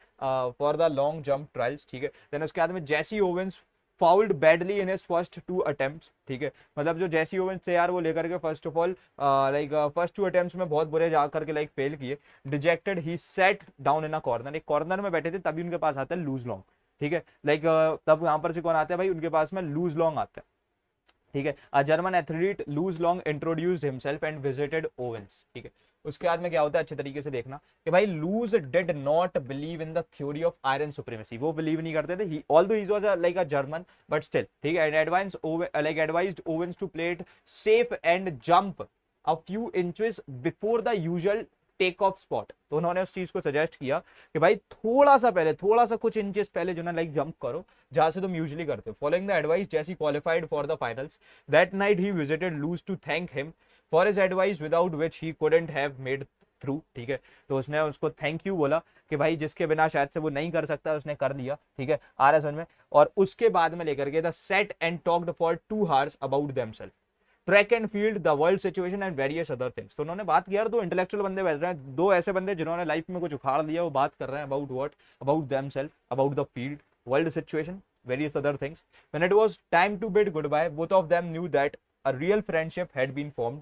for the long jump trials ठीक है then उसके बाद में Jesse Owens fouled badly in his first two attempt ठीक है मतलब जो जैसी ओवेंस थे यार वो लेकर के first of all like first two attempt में बहुत बुरे जा करके लाइक फेल किए dejected he set down in a corner एक कॉर्नर में बैठे थे तभी उनके पास आता है लूज लॉन्ग ठीक है लाइक uh, तब यहाँ पर से कौन आता है भाई उनके पास में लूज लॉन्ग आता है ठीक है a German athlete Luz Long introduced himself and visited Owens ठीक है उसके बाद में क्या होता है अच्छे तरीके से देखना कि भाई Luz did not believe in the theory of Aryan supremacy वो बिलीव नहीं करते थे although is was like a German but still ठीक है and advice like advise Owens to plate safe and jump a few inches before the usual take off spot तो उन्होंने उस चीज को सजेस्ट किया कि भाई थोड़ा सा पहले थोड़ा सा कुछ इंचेस पहले जो ना लाइक जंप करो जहां से तुम यूजली करते हो following the advice Jesse qualified for the finals that night he visited Luz to thank him for his advice without which he couldn't have made through ठीक है तो उसने उसको थैंक यू बोला कि भाई जिसके बिना शायद से वो नहीं कर सकता उसने कर दिया ठीक है आर में और उसके बाद में लेकर के the set and talked for two hours about them self track and field the world situation and various other things तो उन्होंने बात किया दो इंटेलेक्चुअल बंदे बैठ रहे हैं दो ऐसे बंदे जिन्होंने लाइफ में कुछ उखाड़ दिया वो बात कर रहे हैं about what about them self about the field world situation various other things when it was time to bid goodbye both of them knew that a real friendship had been form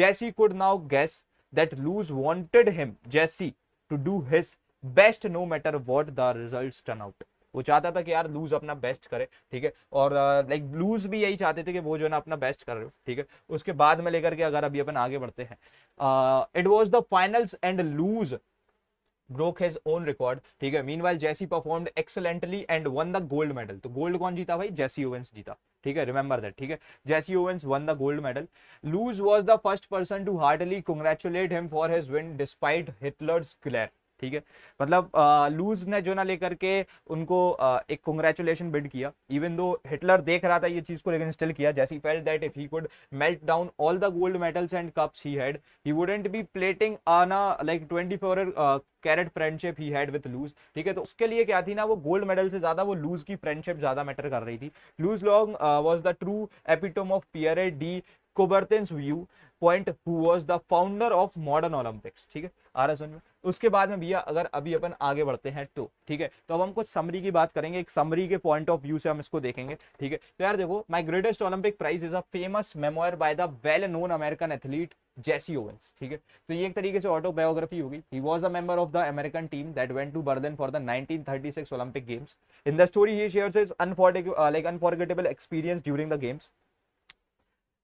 Jesse could now guess that Luz wanted him Jesse to do his best no matter what the result turn out वो चाहता था कि यार loose अपना best करे ठीक है और लाइक लूज भी यही चाहते थे कि वो जो है ना अपना बेस्ट कर रहे हो ठीक है उसके बाद में लेकर के अगर अभी अपन आगे बढ़ते हैं it was the finals and Luz broke his own record ठीक है meanwhile Jesse perform excellently and won the gold medal तो गोल्ड कौन जीता भाई जैसी ओवेंस जीता ठीक है रिमेंबर दैट ठीक है Jesse Owens won the gold medal Luz was the first person to hardly congratulate him for his win despite Hitler's glare ठीक है मतलब लूज ने जो ना लेकर के उनको आ, एक कंग्रेचुलेशन बिल्ड किया इवन दो हिटलर देख रहा था ये चीज़ को लेकिन स्टिल किया Jesse felt that if he could melt down all the gold medals and cups he had he wouldn't be plating on a like twenty four carat friendship he had with Luz ठीक है तो उसके लिए क्या थी ना वो गोल्ड मेडल से ज़्यादा वो लूज की फ्रेंडशिप ज़्यादा मैटर कर रही थी Luz Long was the true epitome of Pierre de Coubertin's viewpoint who was the founder of modern Olympics ठीक है आ रहा है उसके बाद में भैया अगर अभी अपन आगे बढ़ते हैं तो ठीक है तो अब हम कुछ समरी की बात करेंगे एक समरी के पॉइंट ऑफ व्यू से हम इसको देखेंगे ठीक है तो यार देखो my greatest Olympic prize is a famous memoir by the well known American athlete Jesse Owens ठीक है तो ये एक तरीके से ऑटोबायोग्राफी होगी he was a member of the American team that went to Berlin for the nineteen six Olympic games in the story he shares is unfor like unforgettable experience during the games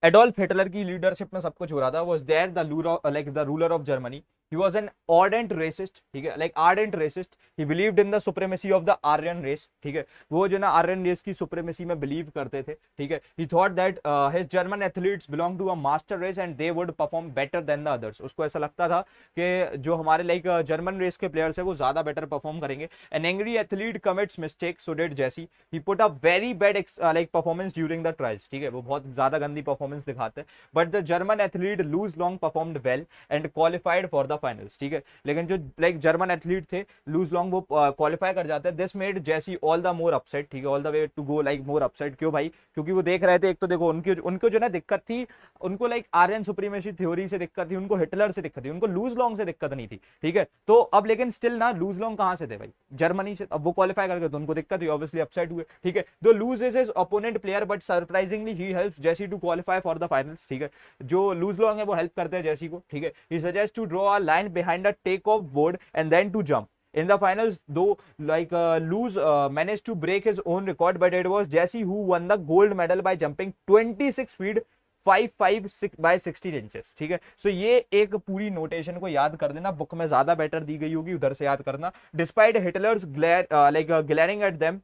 Adolf Hitler की leadership में सब कुछ हो रहा था was there the like the ruler of Germany he was an ardent racist theek hai like ardent racist he believed in the supremacy of the Aryan race theek hai wo jo na Aryan race ki supremacy mein believe karte the theek hai he thought that uh, his German athletes belong to a master race and they would perform better than the others usko aisa lagta tha कि jo hamare like German race ke players hai wo zyada better perform karenge an angry athlete commits mistakes so did Jesse he put up very bad uh, like performance during the trials theek hai wo bahut zyada gandi performance dikhate but the German athlete lose Long performed well and qualified for the finals ठीक है लेकिन जो like German athlete थे Luz Long वो qualify uh, कर जाते हैं this made Jesse all the more upset ठीक है all the way to go like more upset क्यों भाई क्योंकि वो देख रहे थे एक तो देखो उनकी उनको जो ना दिक्कत थी उनको लाइक आर्यन सुप्रीमेसी थ्योरी से दिक्कत थी उनको हिटलर से दिक्कत थी उनको लूज लॉन्ग से दिक्कत नहीं थी ठीक है तो अब लेकिन स्टिल ना लूज लॉन्ग कहाँ से थे भाई जर्मनी से अब वो क्वालिफाई करके तो उनको दिक्कत हुई ऑब्वियसली अपसेट हुए ठीक है though Luz is his opponent player but surprisingly he help Jesse to qualify for the finals ठीक है जो लूज लॉन्ग है वो हेल्प करते हैं जैसी को ठीक है he suggest to draw a land behind a takeoff board and then to jump. In the finals, though, like uh, Luz uh, managed to break his own record, but it was Jesse who won the gold medal by jumping 26 feet 556 by 16 inches ठीक है सो so, ये एक पूरी notation को याद कर देना book में ज्यादा बेटर दी गई होगी उधर से याद करना despite Hitler's like glaring at them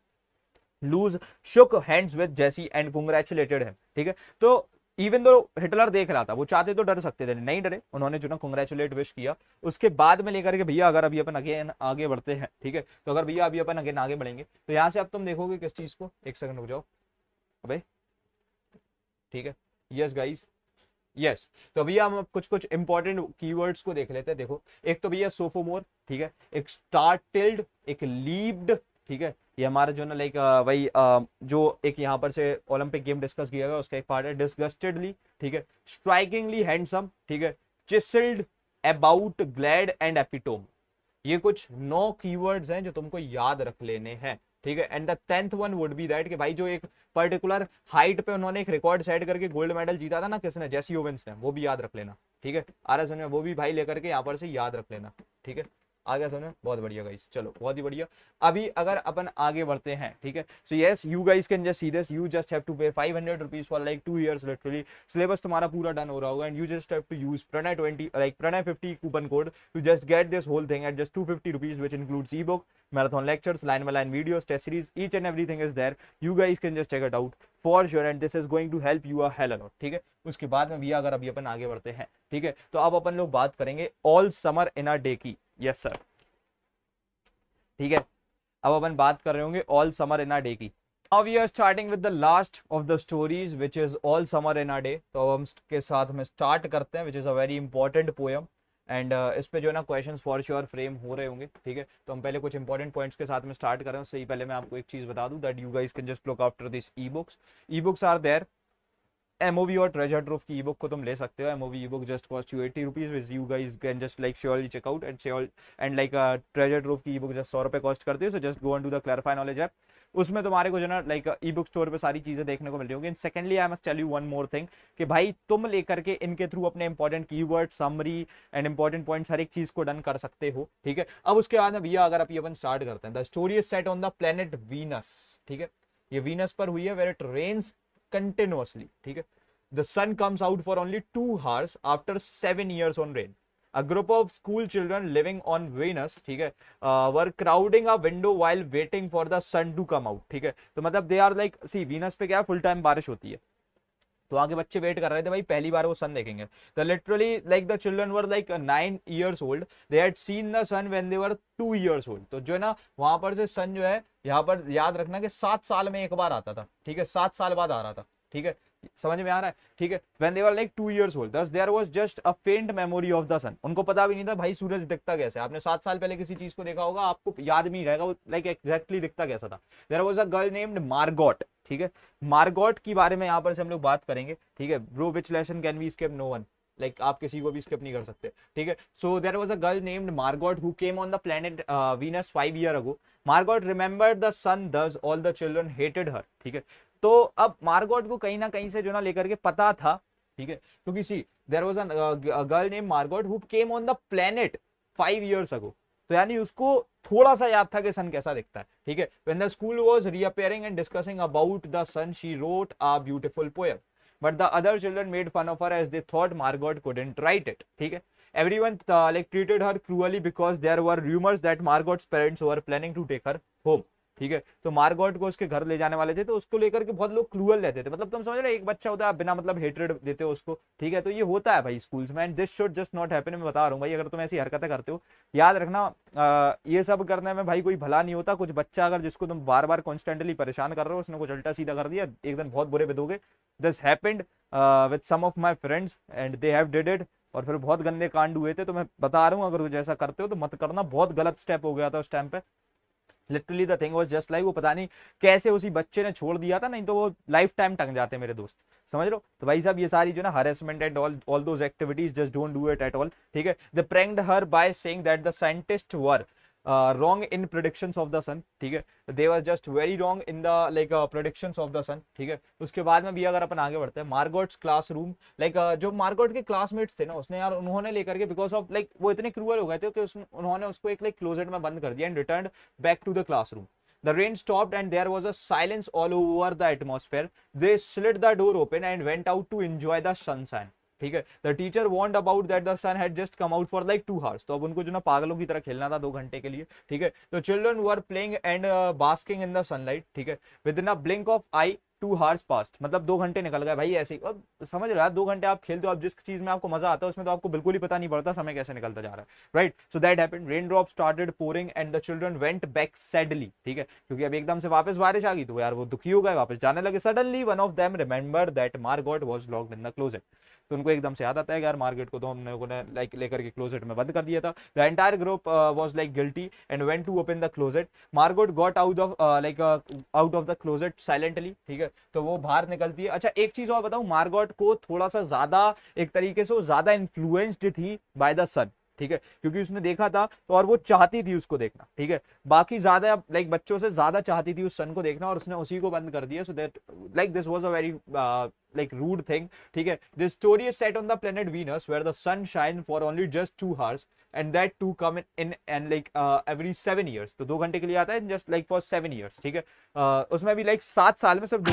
Luz shook hands with Jesse and congratulated him ठीक है तो इवन दो हिटलर देख रहा था वो चाहते तो डर सकते थे नहीं डरे उन्होंने जो ना कंग्रेचुलेट विश किया उसके बाद में लेकर के भैया अगर अभी अपन आगे आगे बढ़ते हैं ठीक है तो अगर भैया अभी अपन आगे आगे बढ़ेंगे तो यहाँ से अब तुम देखोगे किस चीज़ को एक सेकंड रुक जाओ अबे ठीक है यस गाइज यस तो भैया हम कुछ कुछ इंपॉर्टेंट की को देख लेते हैं देखो एक तो भैया सोफोमोर ठीक है एक स्टार्टिल्ड एक लीव्ड ठीक है ये हमारा जो ना लाइक वही जो एक यहाँ पर से ओलंपिक गेम डिस्कस किया गया उसका एक पार्ट है डिस्गस्टेडली ठीक है स्ट्राइकिंगली हैंडसम ठीक है chiselled about glad and epitome ये कुछ नौ कीवर्ड्स हैं जो तुमको याद रख लेने हैं ठीक है and the tenth one would be that कि भाई जो एक पर्टिकुलर हाइट पे उन्होंने एक रिकॉर्ड सेट करके गोल्ड मेडल जीता था ना किसने जेसी ओवेंस ने वो भी याद रख लेना ठीक है आर एस में वो भी भाई लेकर के यहाँ पर से याद रख लेना ठीक है आ गया समझ बहुत बढ़िया गाइस चलो बहुत ही बढ़िया अभी अगर अपन आगे बढ़ते हैं ठीक है so yes you guys can just see this you just have to pay five hundred rupees for like two years literally syllabus तुम्हारा पूरा डन हो रहा होगा and you just have to use Pranay twenty like Pranay fifty coupon code to just get this whole thing at just two fifty rupees which includes e book marathon lectures line by line videos test series each and everything is there you guys can just check it out for sure and this is going to help you a hell a lot ठीक है उसके बाद में भी अगर अभी अपन आगे बढ़ते हैं ठीक है तो अब अपन लोग बात करेंगे all summer in a day की यस सर ठीक है अब अपन बात कर रहे होंगे ऑल समर इन डे की तो अब we are starting with the last of the stories which is all summer in a day तो हम के साथ हम स्टार्ट करते हैं which is a very important poem and uh, इस पे जो है ना क्वेश्चंस फॉर श्योर फ्रेम हो रहे होंगे ठीक है तो हम पहले कुछ इंपॉर्टेंट पॉइंट्स के साथ में स्टार्ट कर रहे हैं उससे ही पहले मैं आपको एक चीज़ बता दूं that you guys can just look after this e books e books are there M और ट्रेजर ट्रोफ की ई बुक को तुम ले सकते हो M O e book just cost you eighty rupees which you guys can just like surely check out and sure and like treasure trove की e book just सौ रुपये कॉस्ट करते हो so just go on to the clarify knowledge app उसमें तुम्हारे को जो ना लाइक ई बुक स्टोर पर सारी चीज़ें देखने को मिल रही होंगी and secondly I must tell you one more thing कि भाई तुम लेकर के इनके थ्रू अपने important keyword summary and important points हर एक चीज़ को डन कर सकते हो ठीक है अब उसके बाद में भैया अगर अभी अपन स्टार्ट करते हैं the story is set on the planet Venus ठीक है ये वीनस पर हुई है वेर इट रेन्स कंटिन्यूसली ठीक है the sun comes out for only two hours after seven years on rain a group of school children living on Venus ठीक है were crowding a window while waiting for the sun to come out ठीक है तो मतलब they are like see Venus पे क्या full time बारिश होती है तो आगे बच्चे वेट कर रहे थे भाई पहली बार वो सन देखेंगे the literally like the children were like nine years old they had seen the sun when they were two years old तो जो है ना वहां पर से सन जो है यहाँ पर याद रखना कि सात साल में एक बार आता था ठीक है सात साल बाद आ रहा था ठीक है समझ में आ रहा है ठीक है when they were like two years old thus there was just a faint memory of the सन उनको पता भी नहीं था भाई सूरज दिखता कैसे आपने सात साल पहले किसी चीज को देखा होगा आपको याद नहीं रहेगा वो लाइक एक्जैक्टली दिखता कैसा था there was a girl named Margot ठीक है मार्गोट के बारे में यहाँ पर से हम लोग बात करेंगे ठीक है bro which lesson can be escape no one like like, आप किसी को भी स्किप नहीं कर सकते ठीक है so there was a girl named Margot who came on the planet Venus five year ago Margot remember the sun thus all the children hated her ठीक है तो अब मार्गोट को कहीं ना कहीं से जो ना लेकर के पता था ठीक है क्योंकि see there was a girl name Margot who came on the planet five years ago तो यानी उसको थोड़ा सा याद था कि सन कैसा दिखता है ठीक है when the school was reappearing and discussing about the sun she wrote a beautiful poem but the other children made fun of her as they thought Margot couldn't write it ठीक है everyone like treated her cruelly because there were rumours that Margot's parents were planning to take her home ठीक है तो Margot को उसके घर ले जाने वाले थे तो उसको लेकर के बहुत लोग क्लूअल रहते थे मतलब तुम समझ रहे एक बच्चा होता है आप बिना मतलब हेटरेड देते हो उसको ठीक है तो ये होता है भाई स्कूल्स में and this should just not happen मैं बता रहा हूँ भाई अगर तुम ऐसी हरकतें करते हो याद रखना आ, ये सब करने में भाई कोई भला नहीं होता कुछ बच्चा अगर जिसको तुम बार बार कॉन्स्टेंटली परेशान कर रहे हो उसने कुछ उल्टा सीधा कर दिया एक दिन बहुत बुरे बिदोगे this happened with some of my friends and they have did it और फिर बहुत गंदे कांड हुए थे तो मैं बता रहा हूँ अगर कुछ ऐसा करते हो तो मत करना बहुत गलत स्टेप हो गया था उस टाइम पे literally the thing was just like वो पता नहीं कैसे उसी बच्चे ने छोड़ दिया था नहीं तो वो लाइफ टाइम टंग जाते मेरे दोस्त समझ लो तो भाई साहब ये सारी जो ना harassment and all all those activities just don't do it at all ठीक है the pranked her by saying that the scientist were wrong in prediction of the sun ठीक है they were just very wrong in the like prediction of the sun ठीक है उसके बाद में भी अगर अपन आगे बढ़ते हैं क्लास क्लासरूम लाइक जो मार्गोट के क्लासमेट्स थे ना उसने यार उन्होंने लेकर के बिकॉज ऑफ लाइक वो इतने क्रूअल हो गए थे कि उस, उन्होंने उसको एक लाइक क्लोजेट में बंद कर दिया and return back to the classroom rain stop and and was a silence all over the the they They the door open and went out to to the the sunshine. ठीक है the teacher want about that the sun had just come out for like two hours तो अब उनको जो ना पागलों की तरह खेलना था दो घंटे के लिए ठीक है तो children were playing and basking in the sunlight ठीक है within a blink of eye two hours past मतलब दो घंटे निकल गए भाई ऐसे ही समझ रहा है दो घंटे आप खेलते हो आप जिस चीज़ में आपको मजा आता है उसमें तो आपको बिल्कुल ही पता नहीं पड़ता समय कैसे निकलता जा रहा है right so that happen rain drop started pouring and the children went back sadly ठीक है क्योंकि अब एकदम से वापस बारिश आ गई तो यार वो दुखी हो गए वापस जाने लगे suddenly one of them remember that Margot was locked in the closet तो उनको एकदम से याद आता है यार मार्केट को तो हम लोगों ने लाइक लेकर के क्लोजेट में बंद कर दिया था the entire group was like guilty and went to open the closet Margot got out of like out of the closet silently ठीक है है तो वो बाहर निकलती है अच्छा एक चीज और बताऊं मार्गोट को थोड़ा सा ज्यादा एक तरीके से वो ज्यादा इन्फ्लुएंस्ड थी बाय द सन ठीक है क्योंकि उसने देखा था तो और वो चाहती थी उसको देखना ठीक है बाकी ज्यादा लाइक बच्चों से ज्यादा चाहती थी उस सन को देखना और उसने उसी को बंद कर दिया so that like this was a very like rude thing ठीक है this story is set on the planet Venus where the sun shine for only just two hours and that too come in and like every seven years तो दो घंटे के लिए आता है just like for seven years ठीक है uh, उसमें भी लाइक like, सात साल में सब